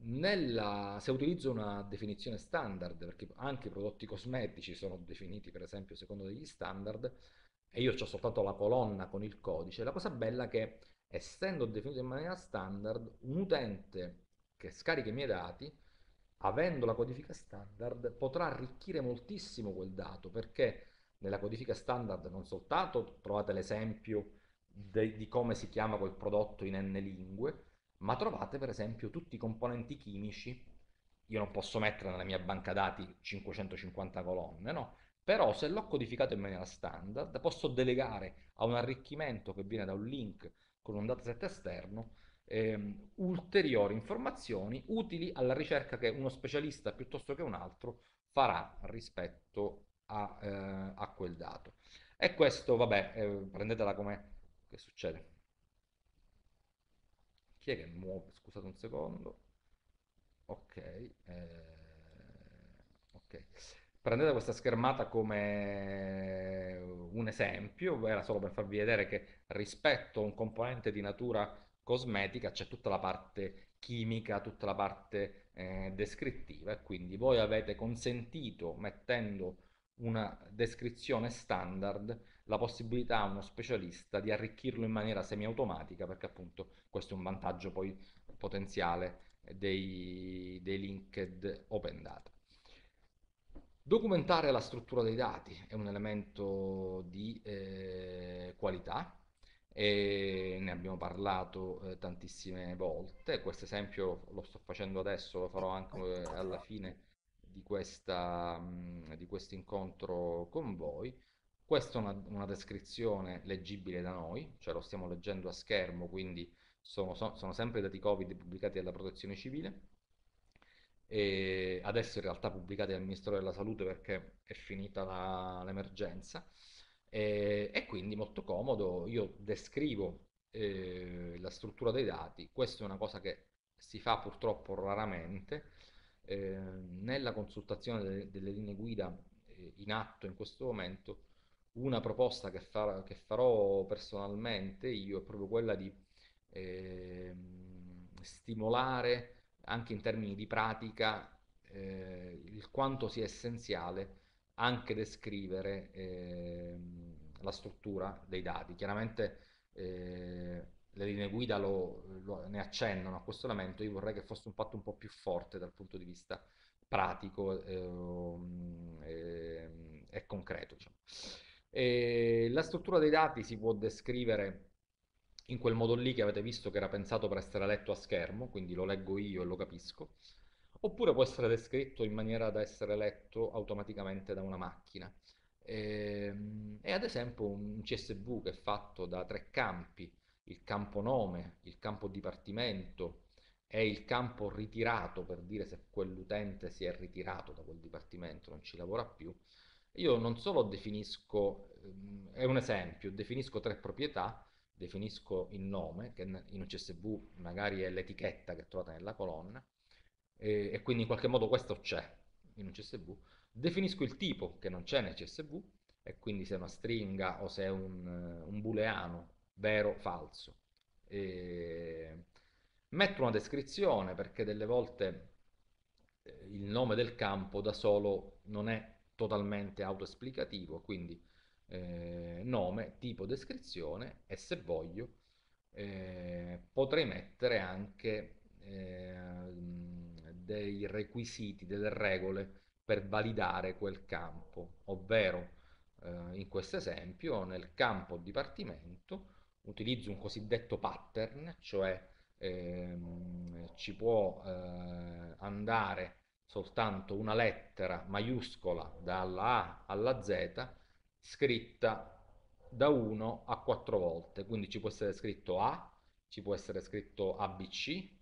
nella, se utilizzo una definizione standard, perché anche i prodotti cosmetici sono definiti per esempio secondo degli standard, e io ho soltanto la colonna con il codice, la cosa bella è che essendo definito in maniera standard, un utente che scarica i miei dati avendo la codifica standard potrà arricchire moltissimo quel dato perché nella codifica standard non soltanto trovate l'esempio di come si chiama quel prodotto in n lingue, ma trovate per esempio tutti i componenti chimici. Io non posso mettere nella mia banca dati 550 colonne, no? Però se l'ho codificato in maniera standard posso delegare a un arricchimento che viene da un link con un dataset esterno ehm, ulteriori informazioni utili alla ricerca che uno specialista piuttosto che un altro farà rispetto a, eh, a quel dato. E questo, vabbè, eh, prendetela come... che succede? Chi è che muove? Scusate un secondo. Ok. Eh... ok. Prendete questa schermata come un esempio, era solo per farvi vedere che rispetto a un componente di natura cosmetica c'è tutta la parte chimica, tutta la parte eh, descrittiva e quindi voi avete consentito mettendo una descrizione standard la possibilità a uno specialista di arricchirlo in maniera semiautomatica perché appunto questo è un vantaggio poi potenziale dei, dei linked open data. Documentare la struttura dei dati è un elemento di eh, qualità, e ne abbiamo parlato eh, tantissime volte. Questo esempio lo sto facendo adesso, lo farò anche eh, alla fine di, questa, mh, di questo incontro con voi. Questa è una, una, descrizione leggibile da noi, cioè lo stiamo leggendo a schermo, quindi sono, so, sono sempre dati Covid pubblicati dalla Protezione Civile. E adesso in realtà pubblicati dal Ministero della Salute perché è finita la, eh, è quindi molto comodo, io descrivo eh, la struttura dei dati, questa è una cosa che si fa purtroppo raramente, eh, nella consultazione delle, delle linee guida eh, in atto in questo momento una proposta che, far, che farò personalmente io è proprio quella di ehm, stimolare anche in termini di pratica eh, il quanto sia essenziale anche descrivere eh, la struttura dei dati. Chiaramente eh, le linee guida lo, lo, ne accennano a questo elemento, io vorrei che fosse un fatto un po' più forte dal punto di vista pratico e, ehm, ehm, e concreto. Diciamo. la struttura dei dati si può descrivere in quel modo lì che avete visto che era pensato per essere letto a schermo, quindi lo leggo io e lo capisco, oppure può essere descritto in maniera da essere letto automaticamente da una macchina. E, ehm, e ad esempio un CSV che è fatto da tre campi, il campo nome, il campo dipartimento e il campo ritirato per dire se quell'utente si è ritirato da quel dipartimento, non ci lavora più, io non solo definisco, ehm, è un esempio, definisco tre proprietà, definisco il nome, che in un CSV magari è l'etichetta che trovate nella colonna, e, e quindi in qualche modo questo c'è in un CSV, definisco il tipo che non c'è nel CSV e quindi se è una stringa o se è un, eh, un booleano, vero o falso. E metto una descrizione perché delle volte eh, il nome del campo da solo non è totalmente autoesplicativo, quindi eh, nome, tipo, descrizione e se voglio eh, potrei mettere anche eh, dei requisiti, delle regole per validare quel campo, ovvero eh, in questo esempio nel campo dipartimento utilizzo un cosiddetto pattern, cioè ehm, ci può eh, andare soltanto una lettera maiuscola dalla A alla Z scritta da 1 a 4 volte, quindi ci può essere scritto A, ci può essere scritto ABC,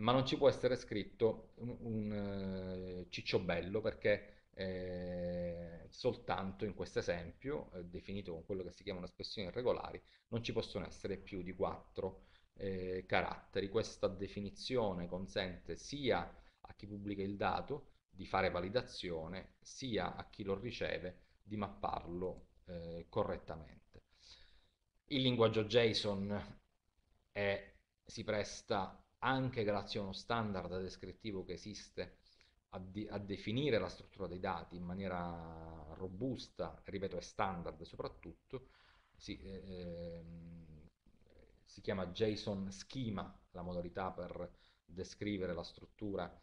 ma non ci può essere scritto un, un uh, eh, cicciobello perché eh, soltanto in questo esempio, eh, definito con quello che si chiamano espressioni irregolari, non ci possono essere più di quattro eh, caratteri. Questa definizione consente sia a chi pubblica il dato di fare validazione, sia a chi lo riceve di mapparlo eh, correttamente. Il linguaggio JSON è, si presta anche grazie a uno standard descrittivo che esiste a, di, a, definire la struttura dei dati in maniera robusta, ripeto è standard soprattutto, si, eh, ehm, si chiama JSON schema la modalità per descrivere la struttura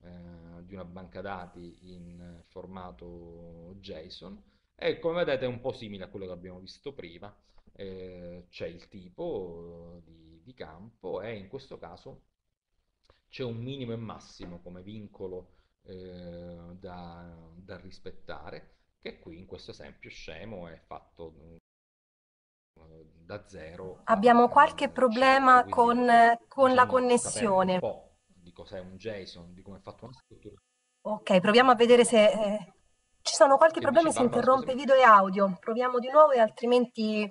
eh, di una banca dati in formato JSON e come vedete è un po' simile a quello che abbiamo visto prima, eh, c'è il tipo di, di campo e in questo caso c'è un minimo e massimo come vincolo eh, da, da, rispettare, che qui in questo esempio scemo è fatto eh, da zero. Abbiamo a, qualche problema scemo, con, con la connessione. Un po' di cos'è un JSON, di come è fatto una struttura. Ok, proviamo a vedere se... Eh, ci sono qualche problema, si interrompe video e audio. Proviamo di nuovo e altrimenti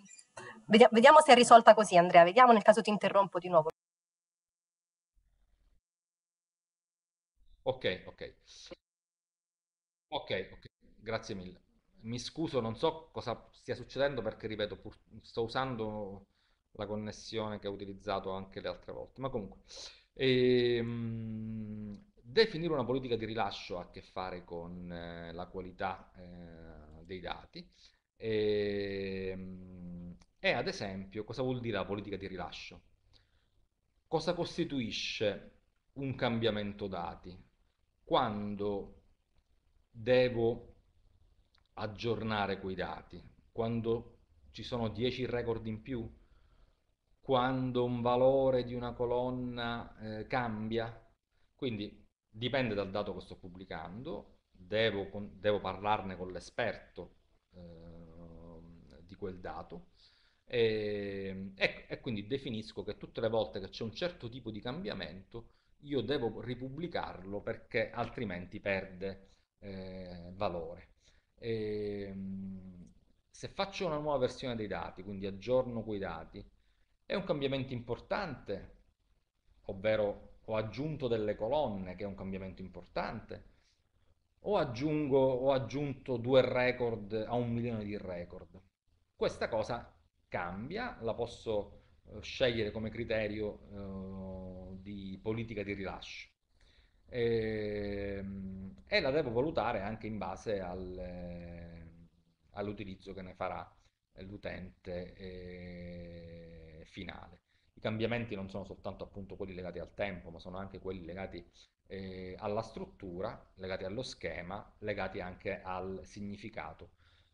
vediamo se è risolta così, Andrea. Vediamo nel caso ti interrompo di nuovo. Ok, ok. Ok, ok, grazie mille. Mi scuso, non so cosa stia succedendo perché, ripeto, pur... sto usando la connessione che ho utilizzato anche le altre volte. Ma comunque, ehm, definire una politica di rilascio ha a che fare con eh, la qualità eh, dei dati. Ehm, è ad esempio cosa vuol dire la politica di rilascio, cosa costituisce un cambiamento dati, quando devo aggiornare quei dati, quando ci sono 10 record in più, quando un valore di una colonna eh, cambia, quindi dipende dal dato che sto pubblicando, devo, devo parlarne con l'esperto eh, di quel dato e, ehm, e, e, quindi definisco che tutte le volte che c'è un certo tipo di cambiamento io devo ripubblicarlo perché altrimenti perde eh, valore. E, ehm, se faccio una nuova versione dei dati, quindi aggiorno quei dati, è un cambiamento importante, ovvero ho aggiunto delle colonne, che è un cambiamento importante, o, aggiungo, ho aggiunto due record a un milione di record. Questa cosa cambia, la posso eh, scegliere come criterio eh, di politica di rilascio e, ehm, e, la devo valutare anche in base al, eh, all'utilizzo che ne farà eh, l'utente eh, finale. I cambiamenti non sono soltanto appunto quelli legati al tempo, ma sono anche quelli legati eh, alla struttura, legati allo schema, legati anche al significato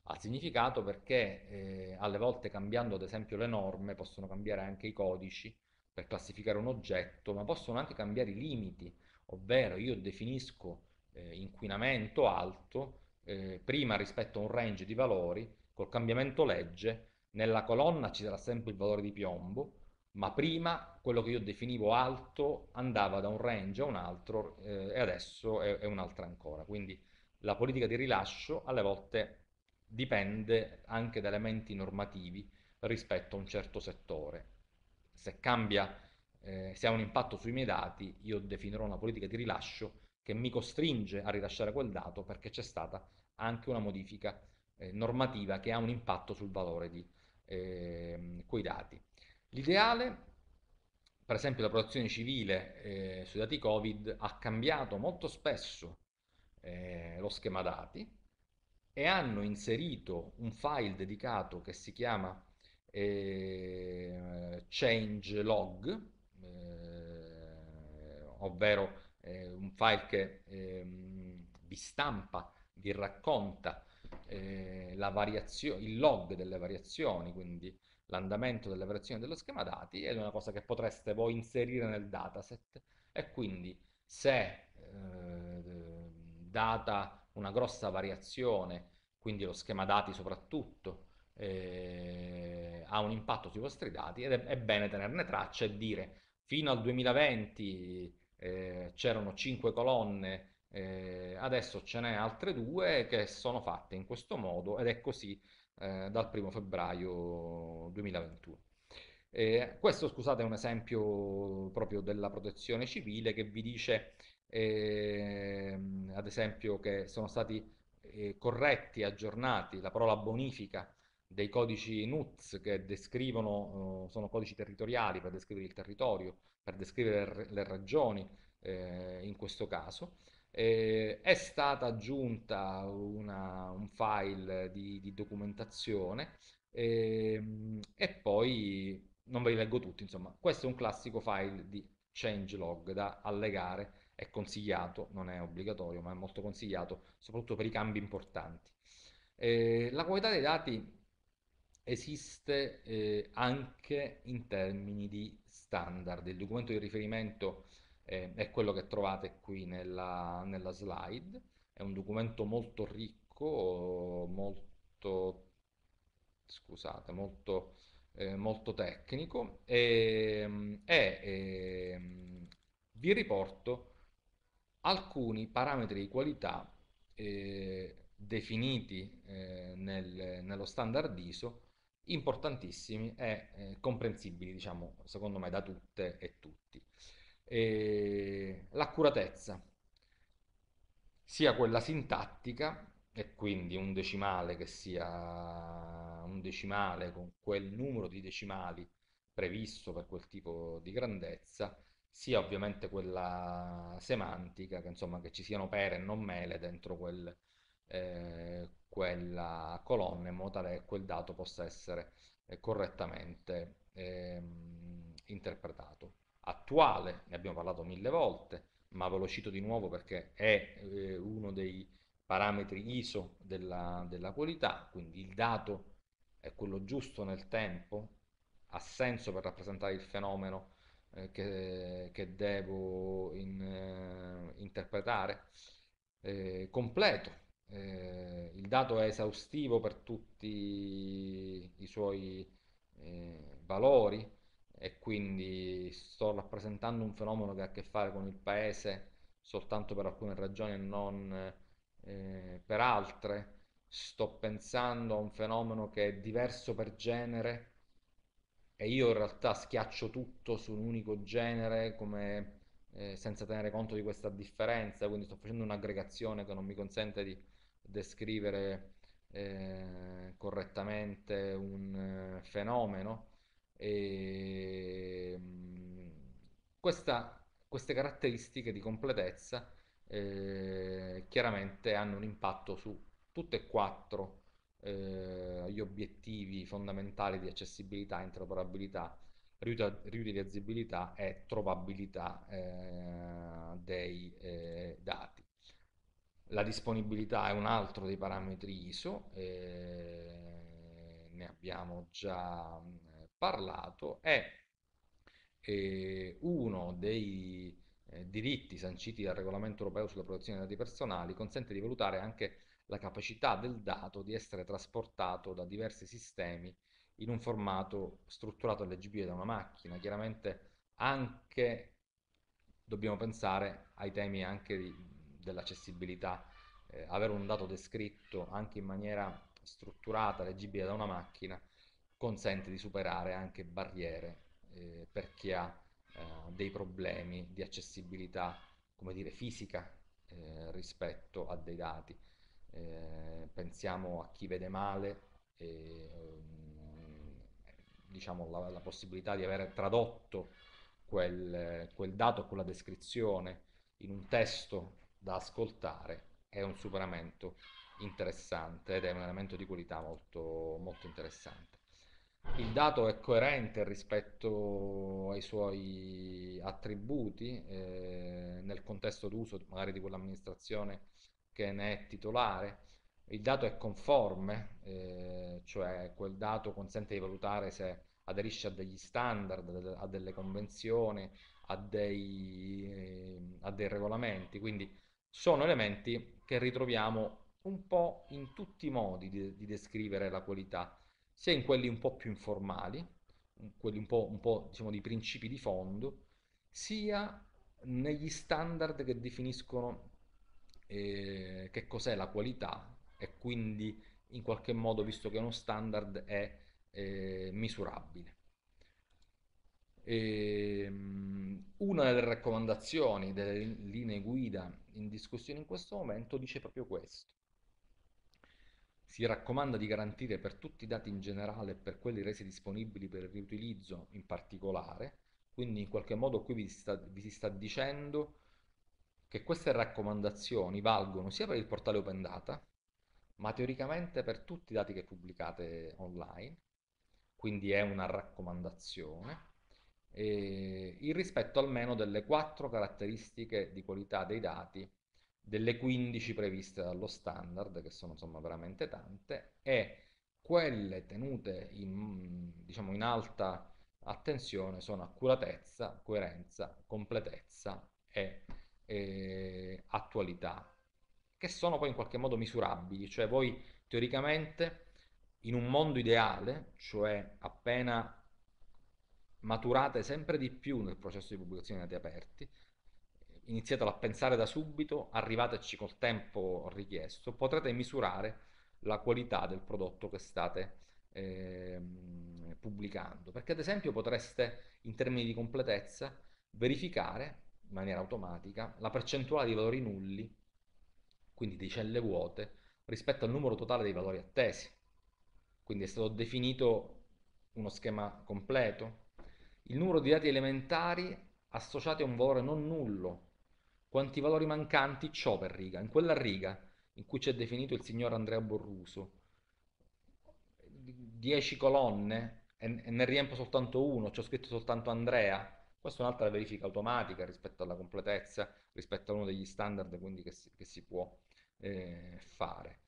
al significato perché eh, alle volte cambiando ad esempio le norme possono cambiare anche i codici per classificare un oggetto, ma possono anche cambiare i limiti, ovvero io definisco eh, inquinamento alto eh, prima rispetto a un range di valori, col cambiamento legge nella colonna ci sarà sempre il valore di piombo, ma prima quello che io definivo alto andava da un range a un altro eh, e adesso è, è un'altra ancora. Quindi la politica di rilascio alle volte dipende anche da elementi normativi rispetto a un certo settore. Se cambia, eh, se ha un impatto sui miei dati, io definirò una politica di rilascio che mi costringe a rilasciare quel dato perché c'è stata anche una modifica eh, normativa che ha un impatto sul valore di eh, quei dati. L'ideale, per esempio la protezione civile eh, sui dati Covid, ha cambiato molto spesso eh, lo schema dati, e hanno inserito un file dedicato che si chiama eh, change log, eh, ovvero eh, un file che ehm, vi stampa, vi racconta eh, il log delle variazioni, quindi l'andamento delle variazioni dello schema dati ed è una cosa che potreste voi inserire nel dataset e quindi se eh, data una grossa variazione, quindi lo schema dati soprattutto, eh, ha un impatto sui vostri dati ed è, è, bene tenerne traccia e dire fino al 2020 eh, c'erano 5 colonne, eh, adesso ce n'è altre due che sono fatte in questo modo ed è così eh, dal 1 febbraio 2021. Eh, questo scusate è un esempio proprio della protezione civile che vi dice ehm, ad esempio che sono stati eh, corretti, aggiornati, la parola bonifica dei codici NUTS che descrivono, eh, sono codici territoriali per descrivere il territorio, per descrivere le ragioni eh, in questo caso, eh, è stata aggiunta una, un file di, di documentazione ehm, e poi non ve li leggo tutti, insomma, questo è un classico file di changelog da allegare è consigliato, non è obbligatorio, ma è molto consigliato, soprattutto per i cambi importanti. Eh, la qualità dei dati esiste eh, anche in termini di standard, il documento di riferimento eh, è quello che trovate qui nella, nella slide, è un documento molto ricco, molto, scusate, molto, eh, molto tecnico e, e, e vi riporto alcuni parametri di qualità eh, definiti eh, nel, nello standard ISO importantissimi e eh, comprensibili, diciamo, secondo me, da tutte e tutti. E l'accuratezza, sia quella sintattica, e quindi un decimale che sia un decimale con quel numero di decimali previsto per quel tipo di grandezza, sia ovviamente quella semantica, che insomma che ci siano pere e non mele dentro quel, eh, quella colonna in modo tale che quel dato possa essere eh, correttamente eh, interpretato. Attuale, ne abbiamo parlato mille volte, ma ve lo cito di nuovo perché è eh, uno dei parametri ISO della, della qualità, quindi il dato è quello giusto nel tempo, ha senso per rappresentare il fenomeno eh, che, che, devo in, eh, interpretare, eh, completo. Eh, il dato è esaustivo per tutti i suoi eh, valori e quindi sto rappresentando un fenomeno che ha a che fare con il paese soltanto per alcune ragioni e non per altre. Sto pensando a un fenomeno che è diverso per genere e io in realtà schiaccio tutto su un unico genere come, eh, senza tenere conto di questa differenza, quindi sto facendo un'aggregazione che non mi consente di descrivere eh, correttamente un eh, fenomeno. E, mm, questa, queste caratteristiche di completezza eh, chiaramente hanno un impatto su tutte e quattro eh, agli obiettivi fondamentali di accessibilità, interoperabilità, riutilizzabilità e trovabilità eh, dei eh, dati. La disponibilità è un altro dei parametri ISO, eh, ne abbiamo già eh, parlato, è eh, uno dei diritti sanciti dal regolamento europeo sulla protezione dei dati personali, consente di valutare anche la capacità del dato di essere trasportato da diversi sistemi in un formato strutturato e leggibile da una macchina. Chiaramente anche dobbiamo pensare ai temi dell'accessibilità, eh, avere un dato descritto anche in maniera strutturata, leggibile da una macchina, consente di superare anche barriere eh, per chi ha eh, dei problemi di accessibilità, come dire, fisica eh, rispetto a dei dati eh, pensiamo a chi vede male, e, mm, diciamo la, la, possibilità di aver tradotto quel, quel dato, quella descrizione in un testo da ascoltare è un superamento interessante ed è un elemento di qualità molto, molto interessante. Il dato è coerente rispetto ai suoi attributi eh, nel contesto d'uso magari di quell'amministrazione che ne è titolare, il dato è conforme, eh, cioè quel dato consente di valutare se aderisce a degli standard, a delle convenzioni, a dei, eh, a dei regolamenti, quindi sono elementi che ritroviamo un po' in tutti i modi di, di, descrivere la qualità, sia in quelli un po' più informali, quelli un po', un po' diciamo, di principi di fondo, sia negli standard che definiscono eh, che cos'è la qualità e quindi in qualche modo, visto che è uno standard, è eh, misurabile. E, ehm, una delle raccomandazioni delle linee guida in discussione in questo momento dice proprio questo. Si raccomanda di garantire per tutti i dati in generale e per quelli resi disponibili per il riutilizzo in particolare, quindi in qualche modo qui vi, sta, vi si sta dicendo che queste raccomandazioni valgono sia per il portale Open Data, ma teoricamente per tutti i dati che pubblicate online, quindi è una raccomandazione, il rispetto almeno delle quattro caratteristiche di qualità dei dati, delle 15 previste dallo standard, che sono insomma veramente tante, e quelle tenute in, diciamo, in alta attenzione sono accuratezza, coerenza, completezza e eh, attualità, che sono poi in qualche modo misurabili, cioè voi teoricamente in un mondo ideale, cioè appena maturate sempre di più nel processo di pubblicazione di dati aperti, iniziatelo a pensare da subito, arrivateci col tempo richiesto, potrete misurare la qualità del prodotto che state eh, pubblicando, perché ad esempio potreste in termini di completezza verificare in maniera automatica la percentuale di valori nulli, quindi di celle vuote, rispetto al numero totale dei valori attesi. Quindi è stato definito uno schema completo. Il numero di dati elementari associati a un valore non nullo. Quanti valori mancanti ciò per riga. In quella riga in cui c'è definito il signor Andrea Borruso, 10 colonne e ne riempo soltanto uno, c'ho scritto soltanto Andrea, questa è un'altra verifica automatica rispetto alla completezza, rispetto a uno degli standard quindi, che, si, che si può eh, fare.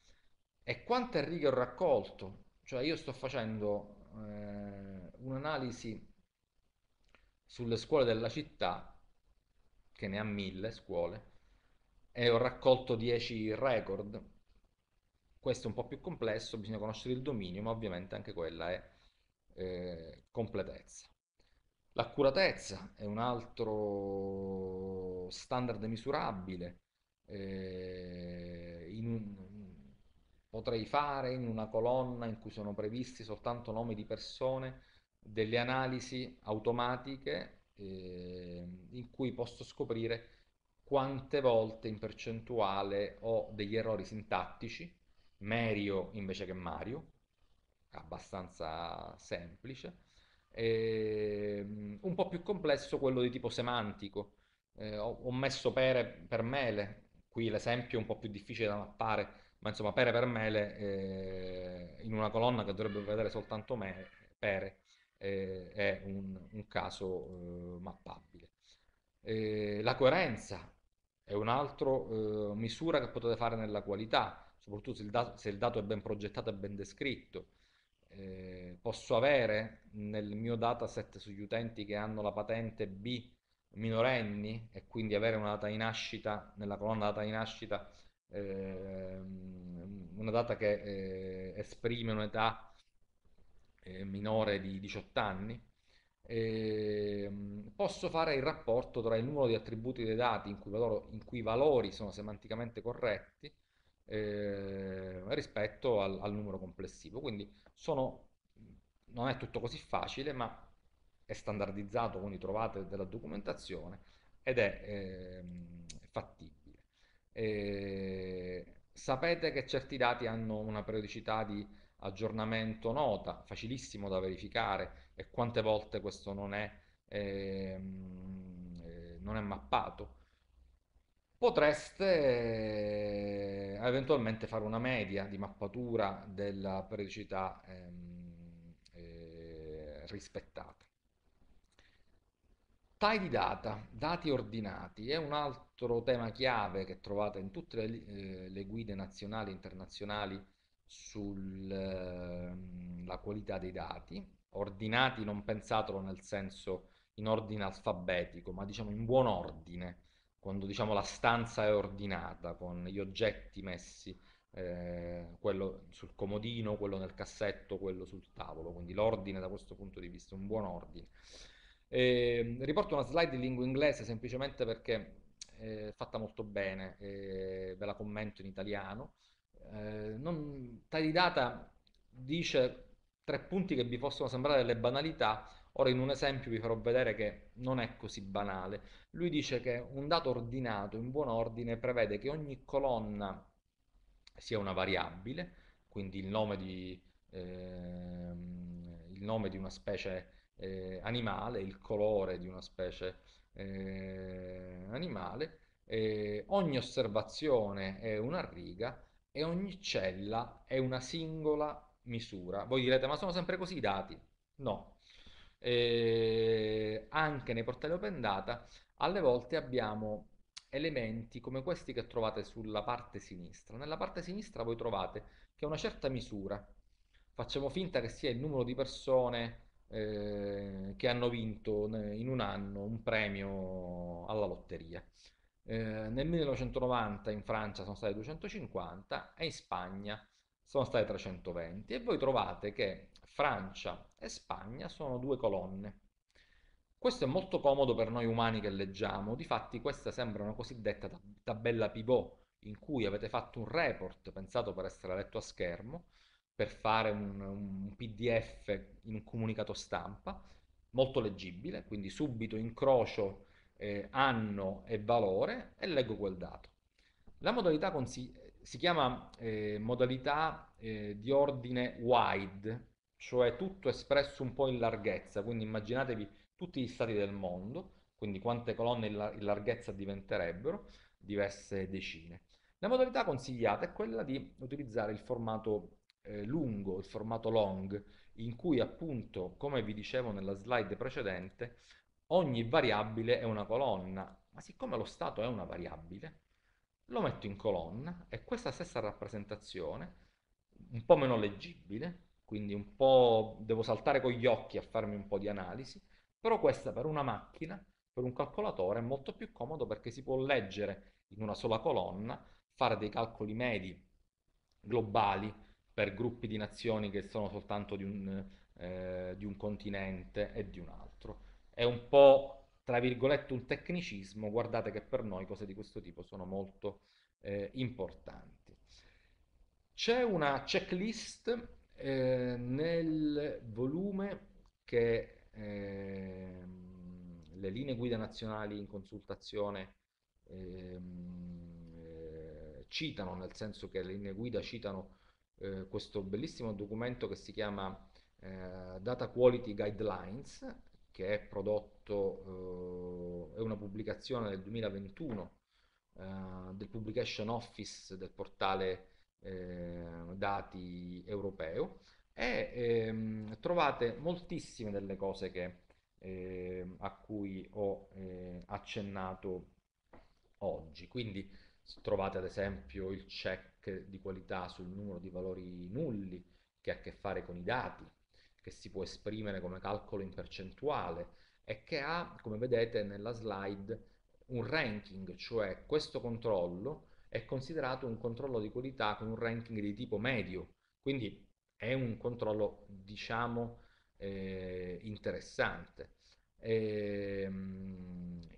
E quante righe ho raccolto? Cioè io sto facendo eh, un'analisi sulle scuole della città, che ne ha mille scuole, e ho raccolto 10 record. Questo è un po' più complesso, bisogna conoscere il dominio, ma ovviamente anche quella è eh, completezza. L'accuratezza è un altro standard misurabile. Eh, un, potrei fare in una colonna in cui sono previsti soltanto nomi di persone delle analisi automatiche eh, in cui posso scoprire quante volte in percentuale ho degli errori sintattici, Mario invece che Mario, abbastanza semplice Ehm, un po' più complesso quello di tipo semantico. Eh, ho, ho, messo pere per mele, qui l'esempio è un po' più difficile da mappare, ma insomma pere per mele eh, in una colonna che dovrebbe vedere soltanto me, pere eh, è un, un caso eh, mappabile. Eh, la coerenza è un'altra eh, misura che potete fare nella qualità, soprattutto se il, dato, se il dato è ben progettato e ben descritto. Eh, posso avere nel mio dataset sugli utenti che hanno la patente B minorenni e quindi avere una data di nascita nella colonna data di nascita eh, una data che eh, esprime un'età eh, minore di 18 anni ehm, posso fare il rapporto tra il numero di attributi dei dati in cui, valoro, in cui i valori sono semanticamente corretti eh, rispetto al, al, numero complessivo. Quindi sono, non è tutto così facile, ma è standardizzato, quindi trovate della documentazione ed è eh, fattibile. Eh, sapete che certi dati hanno una periodicità di aggiornamento nota, facilissimo da verificare e quante volte questo non è, ehm, eh, non è mappato potreste eventualmente fare una media di mappatura della periodicità ehm, eh, rispettata. Tidy data, dati ordinati, è un altro tema chiave che trovate in tutte le, eh, le guide nazionali e internazionali sulla ehm, qualità dei dati. Ordinati non pensatelo nel senso in ordine alfabetico, ma diciamo in buon ordine quando diciamo la stanza è ordinata con gli oggetti messi, eh, quello sul comodino, quello nel cassetto, quello sul tavolo, quindi l'ordine da questo punto di vista, è un buon ordine. Eh, riporto una slide in lingua inglese semplicemente perché è eh, fatta molto bene, eh, ve la commento in italiano. Eh, non, Tali Data dice tre punti che vi possono sembrare delle banalità, Ora in un esempio vi farò vedere che non è così banale. Lui dice che un dato ordinato in buon ordine prevede che ogni colonna sia una variabile, quindi il nome di, eh, il nome di una specie eh, animale, il colore di una specie eh, animale, ogni osservazione è una riga e ogni cella è una singola misura. Voi direte, ma sono sempre così i dati? No, eh, anche nei portali open data, alle volte abbiamo elementi come questi che trovate sulla parte sinistra. Nella parte sinistra voi trovate che una certa misura, facciamo finta che sia il numero di persone eh, che hanno vinto in un anno un premio alla lotteria. Eh, nel 1990 in Francia sono state 250 e in Spagna sono state 320 e voi trovate che Francia e Spagna sono due colonne. Questo è molto comodo per noi umani che leggiamo, difatti questa sembra una cosiddetta tabella pivot in cui avete fatto un report pensato per essere letto a schermo, per fare un, un PDF in un comunicato stampa, molto leggibile, quindi subito incrocio eh, anno e valore e leggo quel dato. La modalità si chiama eh, modalità eh, di ordine wide, cioè tutto espresso un po' in larghezza, quindi immaginatevi tutti gli stati del mondo, quindi quante colonne in, la in larghezza diventerebbero, diverse decine. La modalità consigliata è quella di utilizzare il formato eh, lungo, il formato long, in cui appunto, come vi dicevo nella slide precedente, ogni variabile è una colonna, ma siccome lo stato è una variabile, lo metto in colonna e questa stessa rappresentazione, un po' meno leggibile, quindi un po' devo saltare con gli occhi a farmi un po' di analisi, però questa per una macchina, per un calcolatore è molto più comodo perché si può leggere in una sola colonna, fare dei calcoli medi globali per gruppi di nazioni che sono soltanto di un, eh, di un continente e di un altro. È un po' tra virgolette un tecnicismo, guardate che per noi cose di questo tipo sono molto eh, importanti. C'è una checklist eh, nel volume che eh, le linee guida nazionali in consultazione ehm, eh, citano, nel senso che le linee guida citano eh, questo bellissimo documento che si chiama eh, Data Quality Guidelines, che è prodotto, eh, è una pubblicazione del 2021 eh, del Publication Office del portale eh, dati europeo e ehm, trovate moltissime delle cose che, eh, a cui ho eh, accennato oggi. Quindi trovate ad esempio il check di qualità sul numero di valori nulli che ha a che fare con i dati, che si può esprimere come calcolo in percentuale e che ha, come vedete nella slide, un ranking, cioè questo controllo è considerato un controllo di qualità con un ranking di tipo medio, quindi è un controllo, diciamo, eh, interessante. Eh,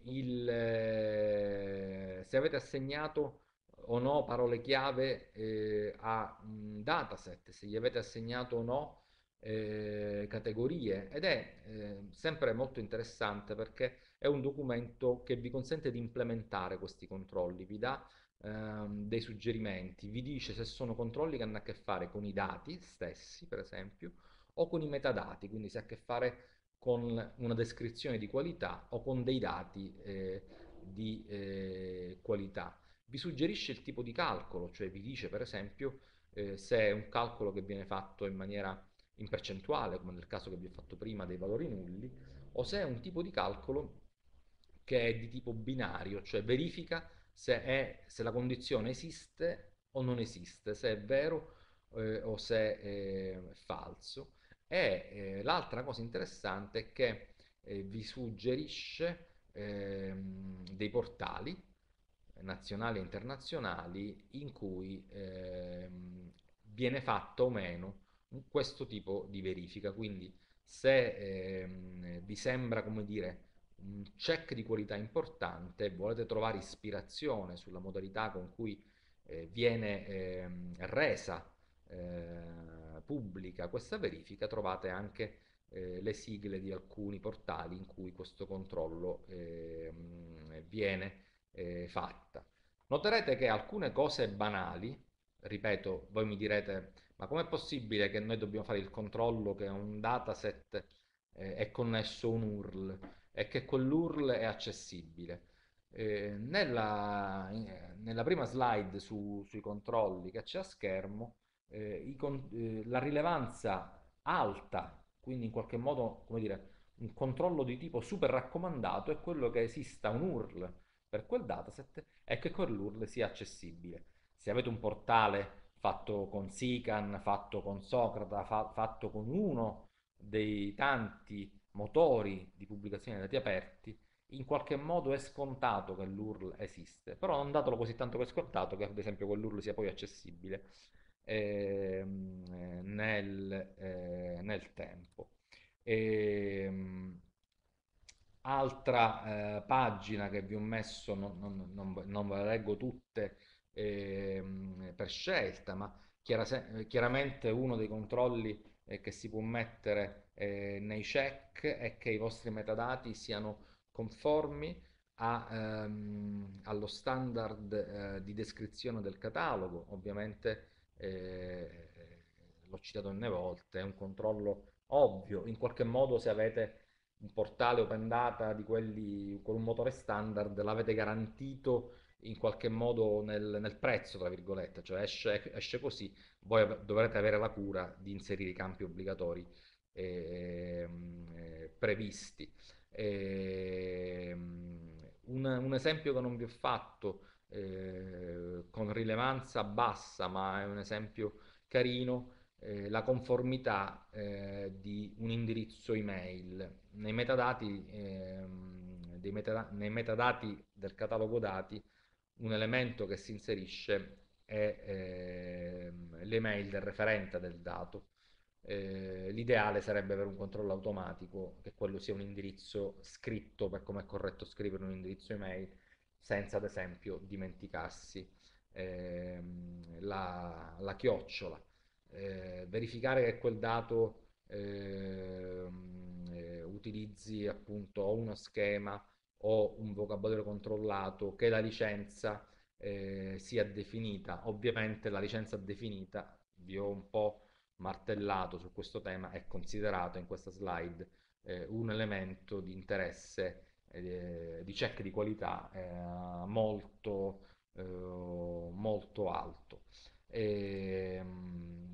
il, eh, se avete assegnato o no parole chiave eh, a un mm, dataset, se gli avete assegnato o no eh, categorie ed è eh, sempre molto interessante perché è un documento che vi consente di implementare questi controlli, vi dà ehm, dei suggerimenti, vi dice se sono controlli che hanno a che fare con i dati stessi, per esempio, o con i metadati, quindi se ha a che fare con una descrizione di qualità o con dei dati eh, di eh, qualità. Vi suggerisce il tipo di calcolo, cioè vi dice per esempio eh, se è un calcolo che viene fatto in maniera in percentuale, come nel caso che vi ho fatto prima dei valori nulli, o se è un tipo di calcolo che è di tipo binario, cioè verifica se, è, se la condizione esiste o non esiste, se è vero eh, o se è eh, falso. E eh, l'altra cosa interessante è che eh, vi suggerisce ehm, dei portali eh, nazionali e internazionali in cui ehm, viene fatto o meno questo tipo di verifica. Quindi se ehm, vi sembra, come dire, un check di qualità importante, volete trovare ispirazione sulla modalità con cui eh, viene ehm, resa eh, pubblica questa verifica, trovate anche eh, le sigle di alcuni portali in cui questo controllo ehm, viene eh, fatta. Noterete che alcune cose banali, ripeto, voi mi direte ma com'è possibile che noi dobbiamo fare il controllo che un dataset eh, è connesso a un URL e che quell'URL è accessibile? Eh, nella, nella, prima slide su, sui controlli che c'è a schermo, eh, con, eh, la rilevanza alta, quindi in qualche modo, come dire, un controllo di tipo super raccomandato è quello che esista un URL per quel dataset e che quell'URL sia accessibile. Se avete un portale fatto con Sican, fatto con Socrata, fa- fatto con uno dei tanti motori di pubblicazione di dati aperti, in qualche modo è scontato che l'URL esiste, però non datelo così tanto per scontato che ad esempio quell'URL sia poi accessibile eh, nel, eh, nel, tempo. E, ehm, altra eh, pagina che vi ho messo, non, non, non, non ve la leggo tutte, eh, per scelta, ma chiar chiaramente uno dei controlli eh, che si può mettere eh, nei check è che i vostri metadati siano conformi a, ehm, allo standard eh, di descrizione del catalogo, ovviamente eh, l'ho citato n volte, è un controllo ovvio, in qualche modo se avete un portale open data di quelli con un motore standard l'avete garantito in qualche modo nel, nel prezzo, tra virgolette, cioè esce, esce, così, voi dovrete avere la cura di inserire i campi obbligatori eh, eh, previsti. Eh, un, un, esempio che non vi ho fatto eh, con rilevanza bassa, ma è un esempio carino, eh, la conformità eh, di un indirizzo email. Nei metadati, ehm, dei meta, nei metadati del catalogo dati un elemento che si inserisce è ehm, l'email del referente del dato. Eh, l'ideale sarebbe per un controllo automatico che quello sia un indirizzo scritto, per come è corretto scrivere un indirizzo email, senza ad esempio dimenticarsi ehm, la, la, chiocciola. Eh, verificare che quel dato ehm, eh, utilizzi appunto uno schema o un vocabolario controllato, che la licenza eh, sia definita. Ovviamente la licenza definita, vi ho un po' martellato su questo tema, è considerata in questa slide eh, un elemento di interesse, eh, di check di qualità eh, molto, eh, molto alto. E, ehm,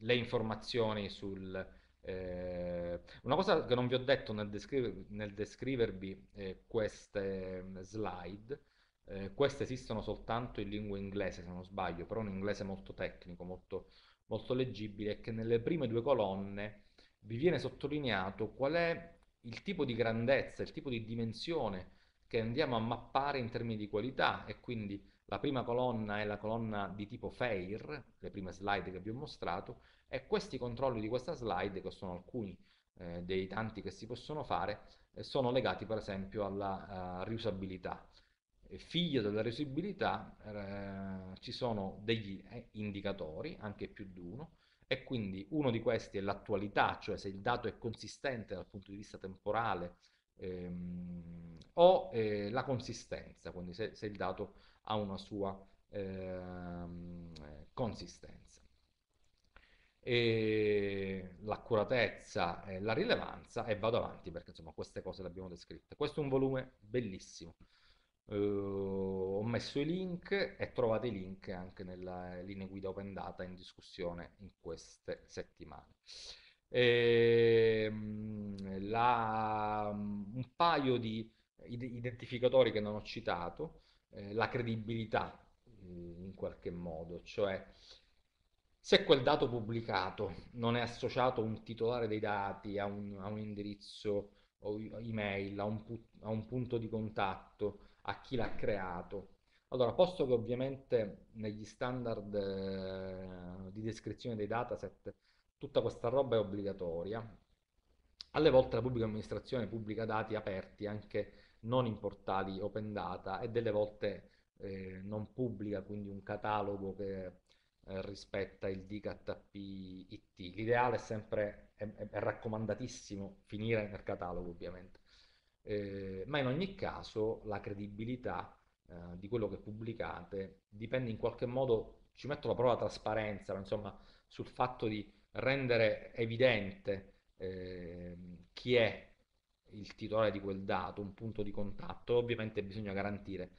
le informazioni sul, eh, una cosa che non vi ho detto nel, descri nel descrivervi eh, queste mm, slide, eh, queste esistono soltanto in lingua inglese se non sbaglio, però un inglese molto tecnico, molto, molto leggibile, è che nelle prime due colonne vi viene sottolineato qual è il tipo di grandezza, il tipo di dimensione che andiamo a mappare in termini di qualità e quindi la prima colonna è la colonna di tipo FAIR, le prime slide che vi ho mostrato, e questi controlli di questa slide, che sono alcuni eh, dei tanti che si possono fare, eh, sono legati per esempio alla uh, riusabilità. E figlio della riusabilità eh, ci sono degli eh, indicatori, anche più di uno, e quindi uno di questi è l'attualità, cioè se il dato è consistente dal punto di vista temporale ehm, o eh, la consistenza, quindi se, se il dato è ha una sua eh, consistenza. E l'accuratezza, eh, la rilevanza e vado avanti perché insomma queste cose le abbiamo descritte. Questo è un volume bellissimo. Uh, ho messo i link e trovate i link anche nella linea guida open data in discussione in queste settimane. E, ehm, la, un paio di identificatori che non ho citato eh, la credibilità mm, in qualche modo, cioè se quel dato pubblicato non è associato a un titolare dei dati, a un, a un indirizzo o email, a un, a un punto di contatto, a chi l'ha creato, allora, posto che ovviamente negli standard eh, di descrizione dei dataset tutta questa roba è obbligatoria, alle volte la pubblica amministrazione pubblica dati aperti anche non in portali open data e delle volte eh, non pubblica quindi un catalogo che eh, rispetta il DKTP-IT. L'ideale è sempre, è, è, raccomandatissimo finire nel catalogo ovviamente, eh, ma in ogni caso la credibilità eh, di quello che pubblicate dipende in qualche modo, ci metto la prova trasparenza, ma insomma sul fatto di rendere evidente ehm, chi è il titolare di quel dato, un punto di contatto, ovviamente bisogna garantire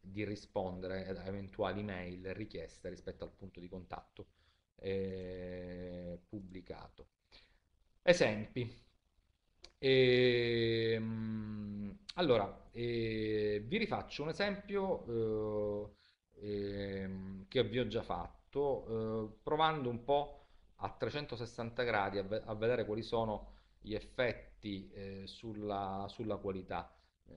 di rispondere ad eventuali mail richieste rispetto al punto di contatto eh, pubblicato. Esempi. E, ehm, allora, eh, vi rifaccio un esempio eh, ehm, che vi ho già fatto, eh, provando un po' a 360 gradi a, a vedere quali sono gli effetti tutti eh, sulla, sulla, qualità.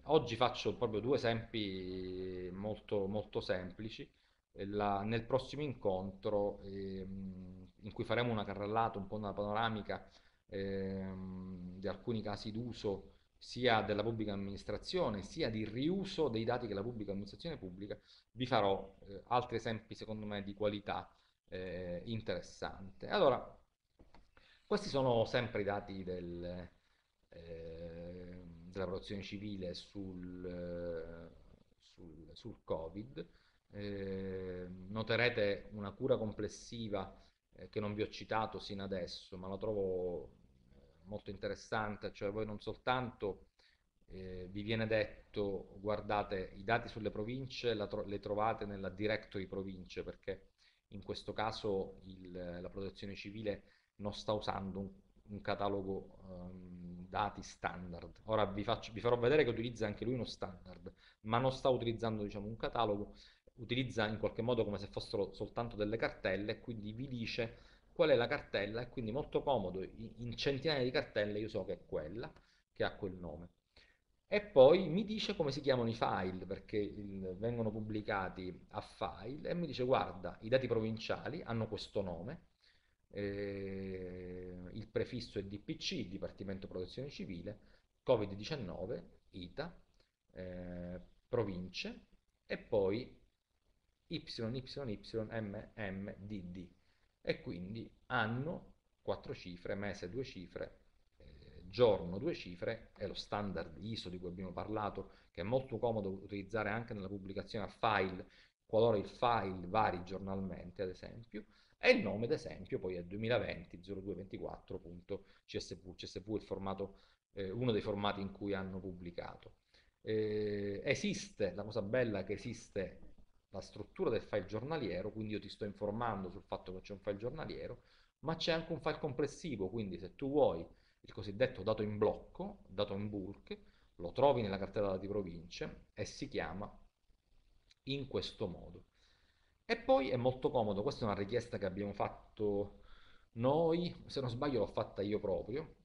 Oggi faccio proprio due esempi molto, molto semplici. Eh, la, nel prossimo incontro, ehm, in cui faremo una carrellata, un po' una panoramica ehm, di alcuni casi d'uso sia della pubblica amministrazione sia di riuso dei dati che la pubblica amministrazione pubblica, vi farò eh, altri esempi secondo me di qualità eh, interessante. Allora, questi sono sempre i dati del, Ehm, della protezione civile sul, sul, sul Covid. Eh, noterete una cura complessiva eh, che non vi ho citato sino adesso, ma la trovo eh, molto interessante, cioè voi non soltanto eh, vi viene detto guardate i dati sulle province tro le trovate nella directory province perché in questo caso il, la protezione civile non sta usando un un catalogo um, dati standard. Ora vi, faccio, vi, farò vedere che utilizza anche lui uno standard, ma non sta utilizzando diciamo, un catalogo, utilizza in qualche modo come se fossero soltanto delle cartelle e quindi vi dice qual è la cartella e quindi molto comodo, in centinaia di cartelle io so che è quella, che ha quel nome. E poi mi dice come si chiamano i file, perché il, vengono pubblicati a file, e mi dice guarda, i dati provinciali hanno questo nome, eh, il prefisso è DPC, Dipartimento Protezione Civile, Covid-19, ITA, eh, province e poi YYYMMDD e quindi anno 4 cifre, mese due cifre, eh, giorno due cifre è lo standard ISO di cui abbiamo parlato che è molto comodo utilizzare anche nella pubblicazione a file qualora il file vari giornalmente ad esempio e il nome ad esempio poi è 2020-0224.csv, csv è formato, eh, uno dei formati in cui hanno pubblicato. Eh, esiste, la cosa bella è che esiste la struttura del file giornaliero, quindi io ti sto informando sul fatto che c'è un file giornaliero, ma c'è anche un file complessivo, quindi se tu vuoi il cosiddetto dato in blocco, dato in bulk, lo trovi nella cartella dati province e si chiama in questo modo. E poi è molto comodo, questa è una richiesta che abbiamo fatto noi, se non sbaglio l'ho fatta io proprio,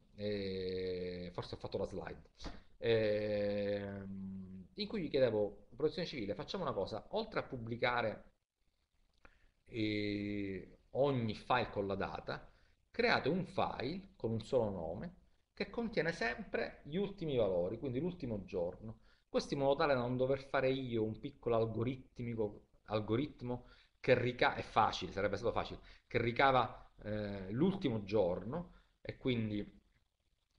forse ho fatto la slide, eh, in cui gli chiedevo, protezione civile, facciamo una cosa, oltre a pubblicare ogni file con la data, create un file con un solo nome che contiene sempre gli ultimi valori, quindi l'ultimo giorno. Questo in modo tale da non dover fare io un piccolo algoritmico algoritmo che ricava, è facile, sarebbe stato facile, che ricava eh, l'ultimo giorno e quindi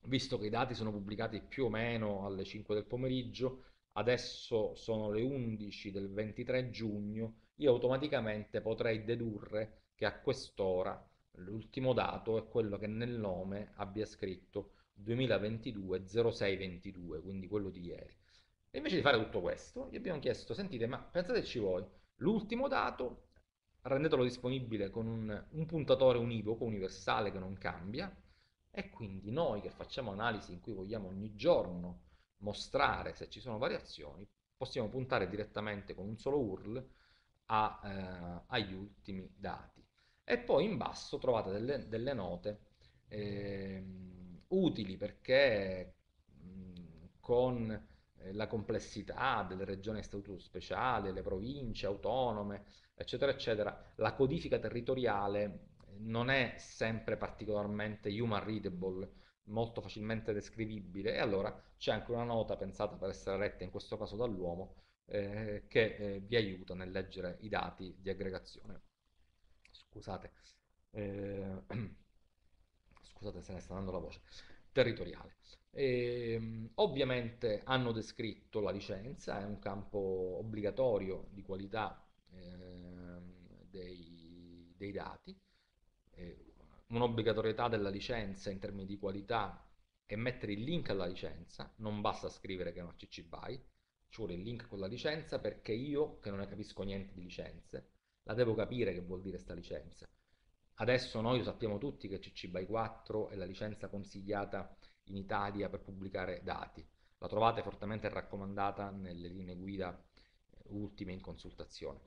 visto che i dati sono pubblicati più o meno alle 5 del pomeriggio, adesso sono le 11 del 23 giugno, io automaticamente potrei dedurre che a quest'ora l'ultimo dato è quello che nel nome abbia scritto 2022-0622, quindi quello di ieri. E invece di fare tutto questo, gli abbiamo chiesto, sentite, ma pensateci voi, L'ultimo dato, rendetelo disponibile con un, un puntatore univoco, universale, che non cambia, e quindi noi che facciamo analisi in cui vogliamo ogni giorno mostrare se ci sono variazioni, possiamo puntare direttamente con un solo URL a, eh, agli ultimi dati. E poi in basso trovate delle, delle note eh, utili perché mh, con eh, la complessità delle regioni a statuto speciale, le province autonome, eccetera, eccetera, la codifica territoriale eh, non è sempre particolarmente human readable, molto facilmente descrivibile e allora c'è anche una nota pensata per essere letta in questo caso dall'uomo eh, che eh, vi aiuta nel leggere i dati di aggregazione. Scusate, eh, scusate se ne sta dando la voce, territoriale. E, ehm, ovviamente hanno descritto la licenza, è un campo obbligatorio di qualità eh, dei, dei, dati, eh, un'obbligatorietà della licenza in termini di qualità è mettere il link alla licenza, non basta scrivere che è una CC BY, ci vuole il link con la licenza perché io, che non ne capisco niente di licenze, la devo capire che vuol dire sta licenza. Adesso noi sappiamo tutti che CC BY 4 è la licenza consigliata in Italia per pubblicare dati. La trovate fortemente raccomandata nelle linee guida eh, ultime in consultazione.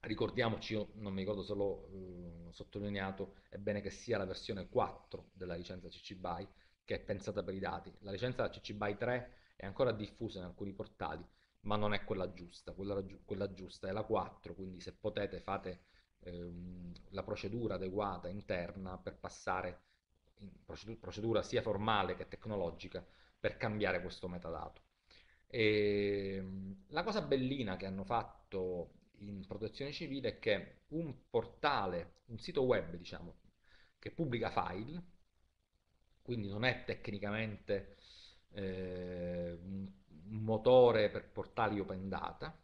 Ricordiamoci, io non mi ricordo se l'ho eh, sottolineato, è bene che sia la versione 4 della licenza CC BY che è pensata per i dati. La licenza CC BY 3 è ancora diffusa in alcuni portali, ma non è quella giusta, quella, quella giusta è la 4, quindi se potete fate eh, la procedura adeguata interna per passare procedura sia formale che tecnologica per cambiare questo metadato. E ehm, la cosa bellina che hanno fatto in protezione civile è che un portale, un sito web diciamo, che pubblica file, quindi non è tecnicamente eh, un motore per portali open data,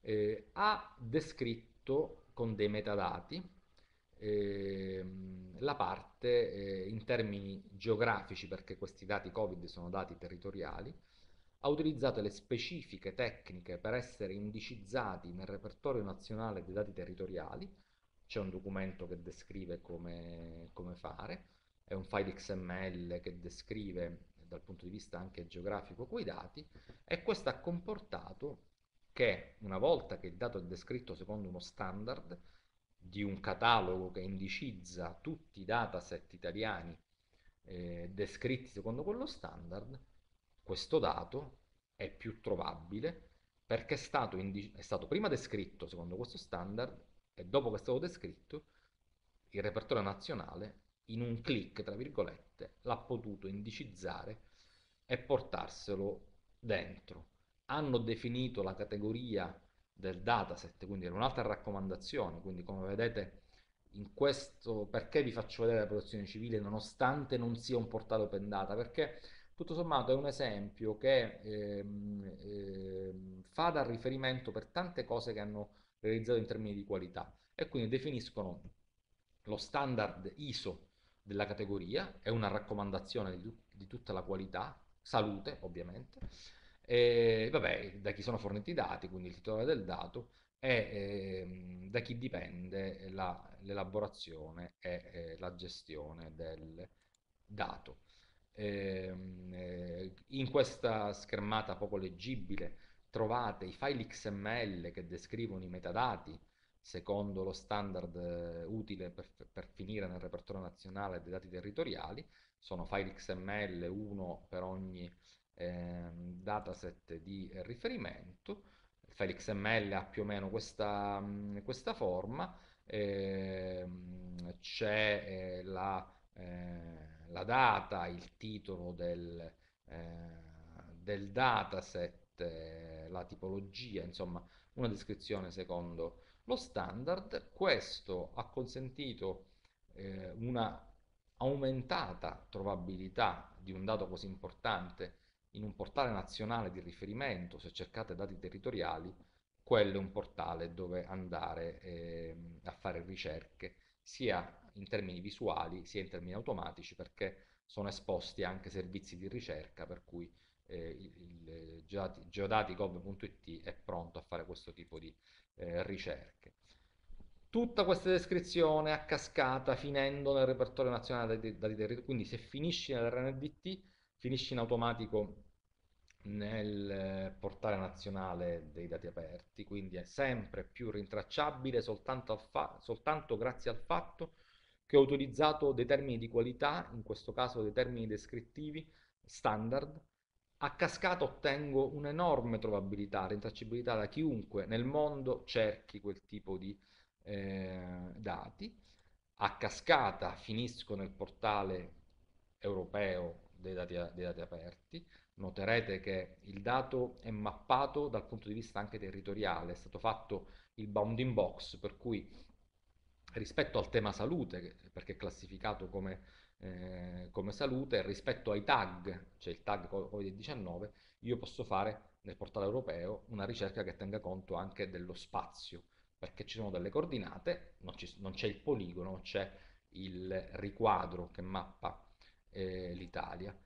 eh, ha descritto con dei metadati Ehm, la parte eh, in termini geografici, perché questi dati Covid sono dati territoriali, ha utilizzato le specifiche tecniche per essere indicizzati nel repertorio nazionale dei dati territoriali, c'è un documento che descrive come, come fare, è un file XML che descrive dal punto di vista anche geografico quei dati e questo ha comportato che una volta che il dato è descritto secondo uno standard, di un catalogo che indicizza tutti i dataset italiani eh, descritti secondo quello standard, questo dato è più trovabile perché è stato, è stato prima descritto secondo questo standard e dopo che è stato descritto il repertorio nazionale in un clic, tra virgolette, l'ha potuto indicizzare e portarselo dentro. Hanno definito la categoria del dataset, quindi è un'altra raccomandazione, quindi come vedete in questo perché vi faccio vedere la protezione civile nonostante non sia un portale open data, perché tutto sommato è un esempio che ehm, ehm, fa da riferimento per tante cose che hanno realizzato in termini di qualità e quindi definiscono lo standard ISO della categoria, è una raccomandazione di, di tutta la qualità, salute ovviamente, eh, vabbè, da chi sono forniti i dati, quindi il titolare del dato, e eh, da chi dipende l'elaborazione e eh, la gestione del dato. Ehm, eh, in questa schermata poco leggibile trovate i file XML che descrivono i metadati secondo lo standard eh, utile per, per finire nel repertorio nazionale dei dati territoriali, sono file XML uno per ogni ehm, dataset di riferimento, il file XML ha più o meno questa, questa forma, ehm, c'è eh, la, eh, la, data, il titolo del, eh, del dataset, eh, la tipologia, insomma una descrizione secondo lo standard. Questo ha consentito eh, una aumentata trovabilità di un dato così importante in un portale nazionale di riferimento, se cercate dati territoriali, quello è un portale dove andare eh, a fare ricerche, sia in termini visuali sia in termini automatici, perché sono esposti anche servizi di ricerca, per cui eh, il, il geodati.gov.it è pronto a fare questo tipo di eh, ricerche. Tutta questa descrizione a cascata finendo nel repertorio nazionale dei dati territoriali, quindi se finisci nell'RNDT finisce in automatico nel eh, portale nazionale dei dati aperti, quindi è sempre più rintracciabile soltanto, soltanto grazie al fatto che ho utilizzato dei termini di qualità, in questo caso dei termini descrittivi standard, a cascata ottengo un'enorme trovabilità, rintracciabilità da chiunque nel mondo cerchi quel tipo di eh, dati. A cascata finisco nel portale europeo dei dati, dei dati aperti. Noterete che il dato è mappato dal punto di vista anche territoriale, è stato fatto il bounding box, per cui rispetto al tema salute, perché è classificato come, eh, come salute, rispetto ai tag, cioè il tag Covid-19, io posso fare nel portale europeo una ricerca che tenga conto anche dello spazio, perché ci sono delle coordinate, non, c'è il poligono, c'è il riquadro che mappa eh, l'Italia.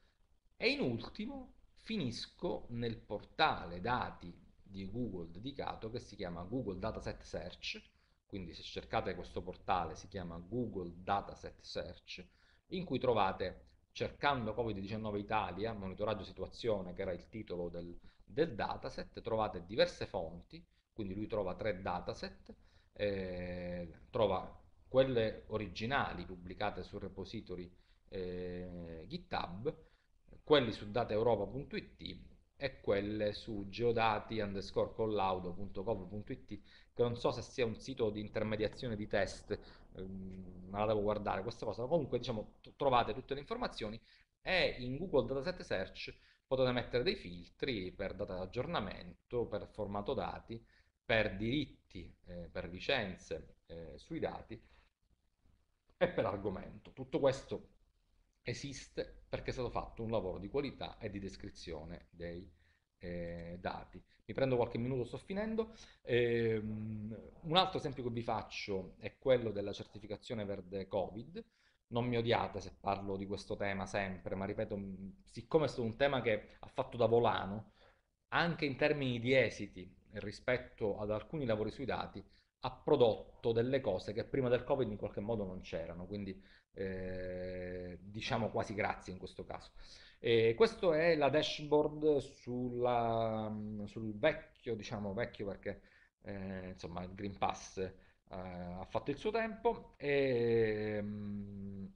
E in ultimo finisco nel portale dati di Google dedicato che si chiama Google Dataset Search, quindi se cercate questo portale si chiama Google Dataset Search, in cui trovate cercando Covid-19 Italia, monitoraggio situazione, che era il titolo del, del dataset, trovate diverse fonti, quindi lui trova tre dataset, eh, trova quelle originali pubblicate su repository eh, GitHub, quelli su dataeuropa.it e quelle su geodati underscore collaudo.gov.it che non so se sia un sito di intermediazione di test ehm, ma la devo guardare questa cosa comunque diciamo trovate tutte le informazioni e in Google Dataset Search potete mettere dei filtri per data di aggiornamento, per formato dati, per diritti, eh, per licenze eh, sui dati e per argomento. Tutto questo esiste perché è stato fatto un lavoro di qualità e di descrizione dei eh, dati. Mi prendo qualche minuto, sto finendo. Ehm, un altro esempio che vi faccio è quello della certificazione verde Covid. Non mi odiate se parlo di questo tema sempre, ma ripeto, siccome è stato un tema che ha fatto da volano, anche in termini di esiti rispetto ad alcuni lavori sui dati, ha prodotto delle cose che prima del Covid in qualche modo non c'erano, quindi eh, diciamo quasi grazie in questo caso. E questo è la dashboard sulla, mm, sul vecchio, diciamo vecchio perché eh, insomma il Green Pass eh, ha fatto il suo tempo. E, mh, mm,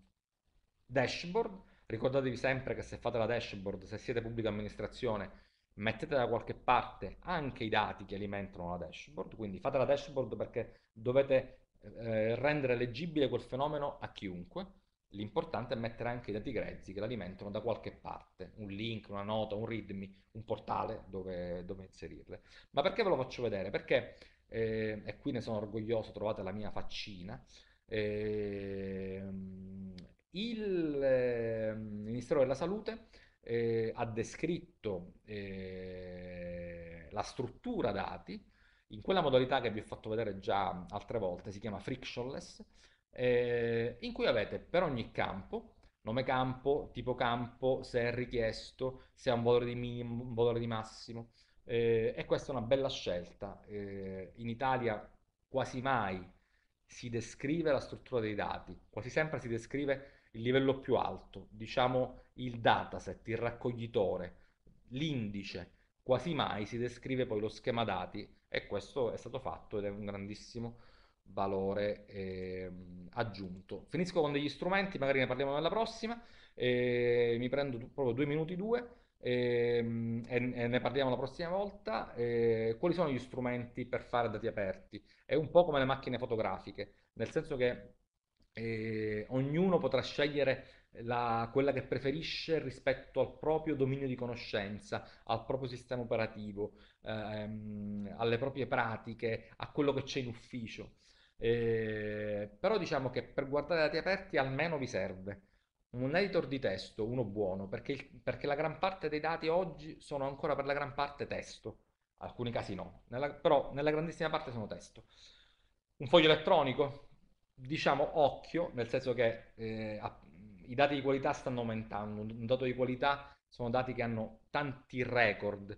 dashboard, ricordatevi sempre che se fate la dashboard, se siete pubblica amministrazione, mettete da qualche parte anche i dati che alimentano la dashboard, quindi fate la dashboard perché dovete eh, rendere leggibile quel fenomeno a chiunque. L'importante è mettere anche i dati grezzi che l'alimentano da qualche parte, un link, una nota, un readme, un portale dove, dove inserirle. Ma perché ve lo faccio vedere? Perché, eh, e qui ne sono orgoglioso, trovate la mia faccina, eh, il eh, Ministero della Salute eh, ha descritto eh, la struttura dati in quella modalità che vi ho fatto vedere già altre volte, si chiama frictionless, eh, in cui avete per ogni campo nome campo, tipo campo, se è richiesto, se ha un valore di minimo, un valore di massimo, eh, e questa è una bella scelta. Eh, in Italia quasi mai si descrive la struttura dei dati, quasi sempre si descrive il livello più alto, diciamo il dataset, il raccoglitore, l'indice, quasi mai si descrive poi lo schema dati e questo è stato fatto ed è un grandissimo valore eh, aggiunto. Finisco con degli strumenti, magari ne parliamo nella prossima, eh, mi prendo proprio due minuti due eh, e, ne parliamo la prossima volta. Ehm, quali sono gli strumenti per fare dati aperti? È un po' come le macchine fotografiche, nel senso che ehm, ognuno potrà scegliere la, quella che preferisce rispetto al proprio dominio di conoscenza, al proprio sistema operativo, ehm, alle proprie pratiche, a quello che c'è in ufficio. Eh, però diciamo che per guardare dati aperti almeno vi serve un editor di testo, uno buono, perché, perché la gran parte dei dati oggi sono ancora per la gran parte testo, alcuni casi no, nella, però nella grandissima parte sono testo. Un foglio elettronico, diciamo occhio, nel senso che eh, i dati di qualità stanno aumentando, un dato di qualità sono dati che hanno tanti record.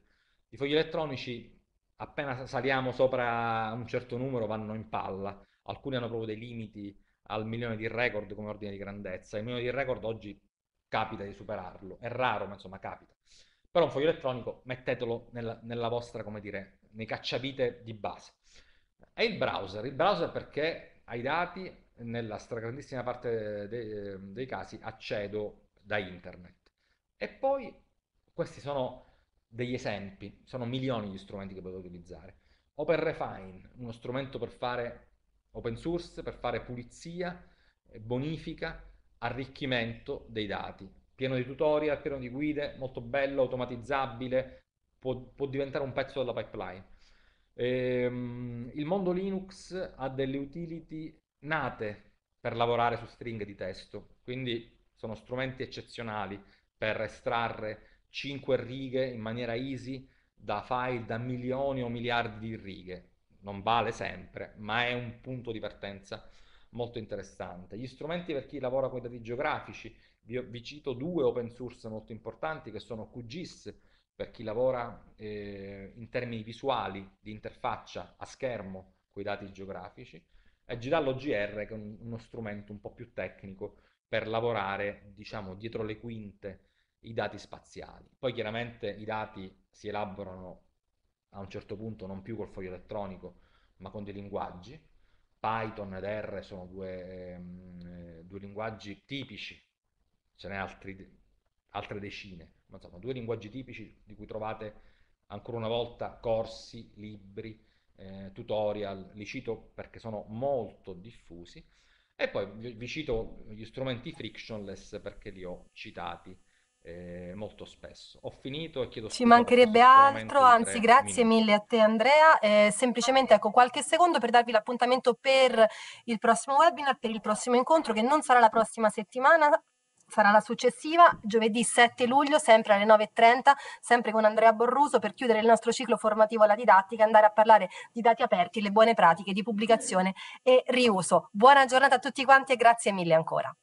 I fogli elettronici, appena saliamo sopra un certo numero, vanno in palla, alcuni hanno proprio dei limiti al milione di record come ordine di grandezza, il milione di record oggi capita di superarlo, è raro, ma insomma capita. Però un foglio elettronico mettetelo nella, nella vostra, come dire, nei cacciavite di base. E il browser, il browser perché ha i dati, nella stragrandissima parte de dei casi accedo da internet. E poi questi sono degli esempi, sono milioni di strumenti che potete utilizzare. OpenRefine, Refine, uno strumento per fare open source, per fare pulizia, bonifica, arricchimento dei dati, pieno di tutorial, pieno di guide, molto bello, automatizzabile, può, può diventare un pezzo della pipeline. Ehm, il mondo Linux ha delle utility nate per lavorare su stringhe di testo, quindi sono strumenti eccezionali per estrarre 5 righe in maniera easy da file da milioni o miliardi di righe. Non vale sempre, ma è un punto di partenza molto interessante. Gli strumenti per chi lavora con i dati geografici, vi, vi cito due open source molto importanti che sono QGIS per chi lavora eh, in termini visuali di interfaccia a schermo con i dati geografici aggirare l'OGR che è un, uno strumento un po' più tecnico per lavorare, diciamo, dietro le quinte i dati spaziali. Poi chiaramente i dati si elaborano a un certo punto non più col foglio elettronico, ma con dei linguaggi. Python ed R sono due, eh, due linguaggi tipici, ce n'è altri, altre decine, ma insomma due linguaggi tipici di cui trovate ancora una volta corsi, libri, eh, tutorial, li cito perché sono molto diffusi, e poi vi, cito gli strumenti frictionless perché li ho citati eh, molto spesso. Ho finito e chiedo scusa. Ci mancherebbe altro, anzi grazie minuti. mille a te Andrea, eh, semplicemente ecco qualche secondo per darvi l'appuntamento per il prossimo webinar, per il prossimo incontro che non sarà la prossima settimana, sarà la successiva, giovedì 7 luglio, sempre alle 9.30, sempre con Andrea Borruso, per chiudere il nostro ciclo formativo alla didattica, andare a parlare di dati aperti, le buone pratiche di pubblicazione e riuso. Buona giornata a tutti quanti e grazie mille ancora.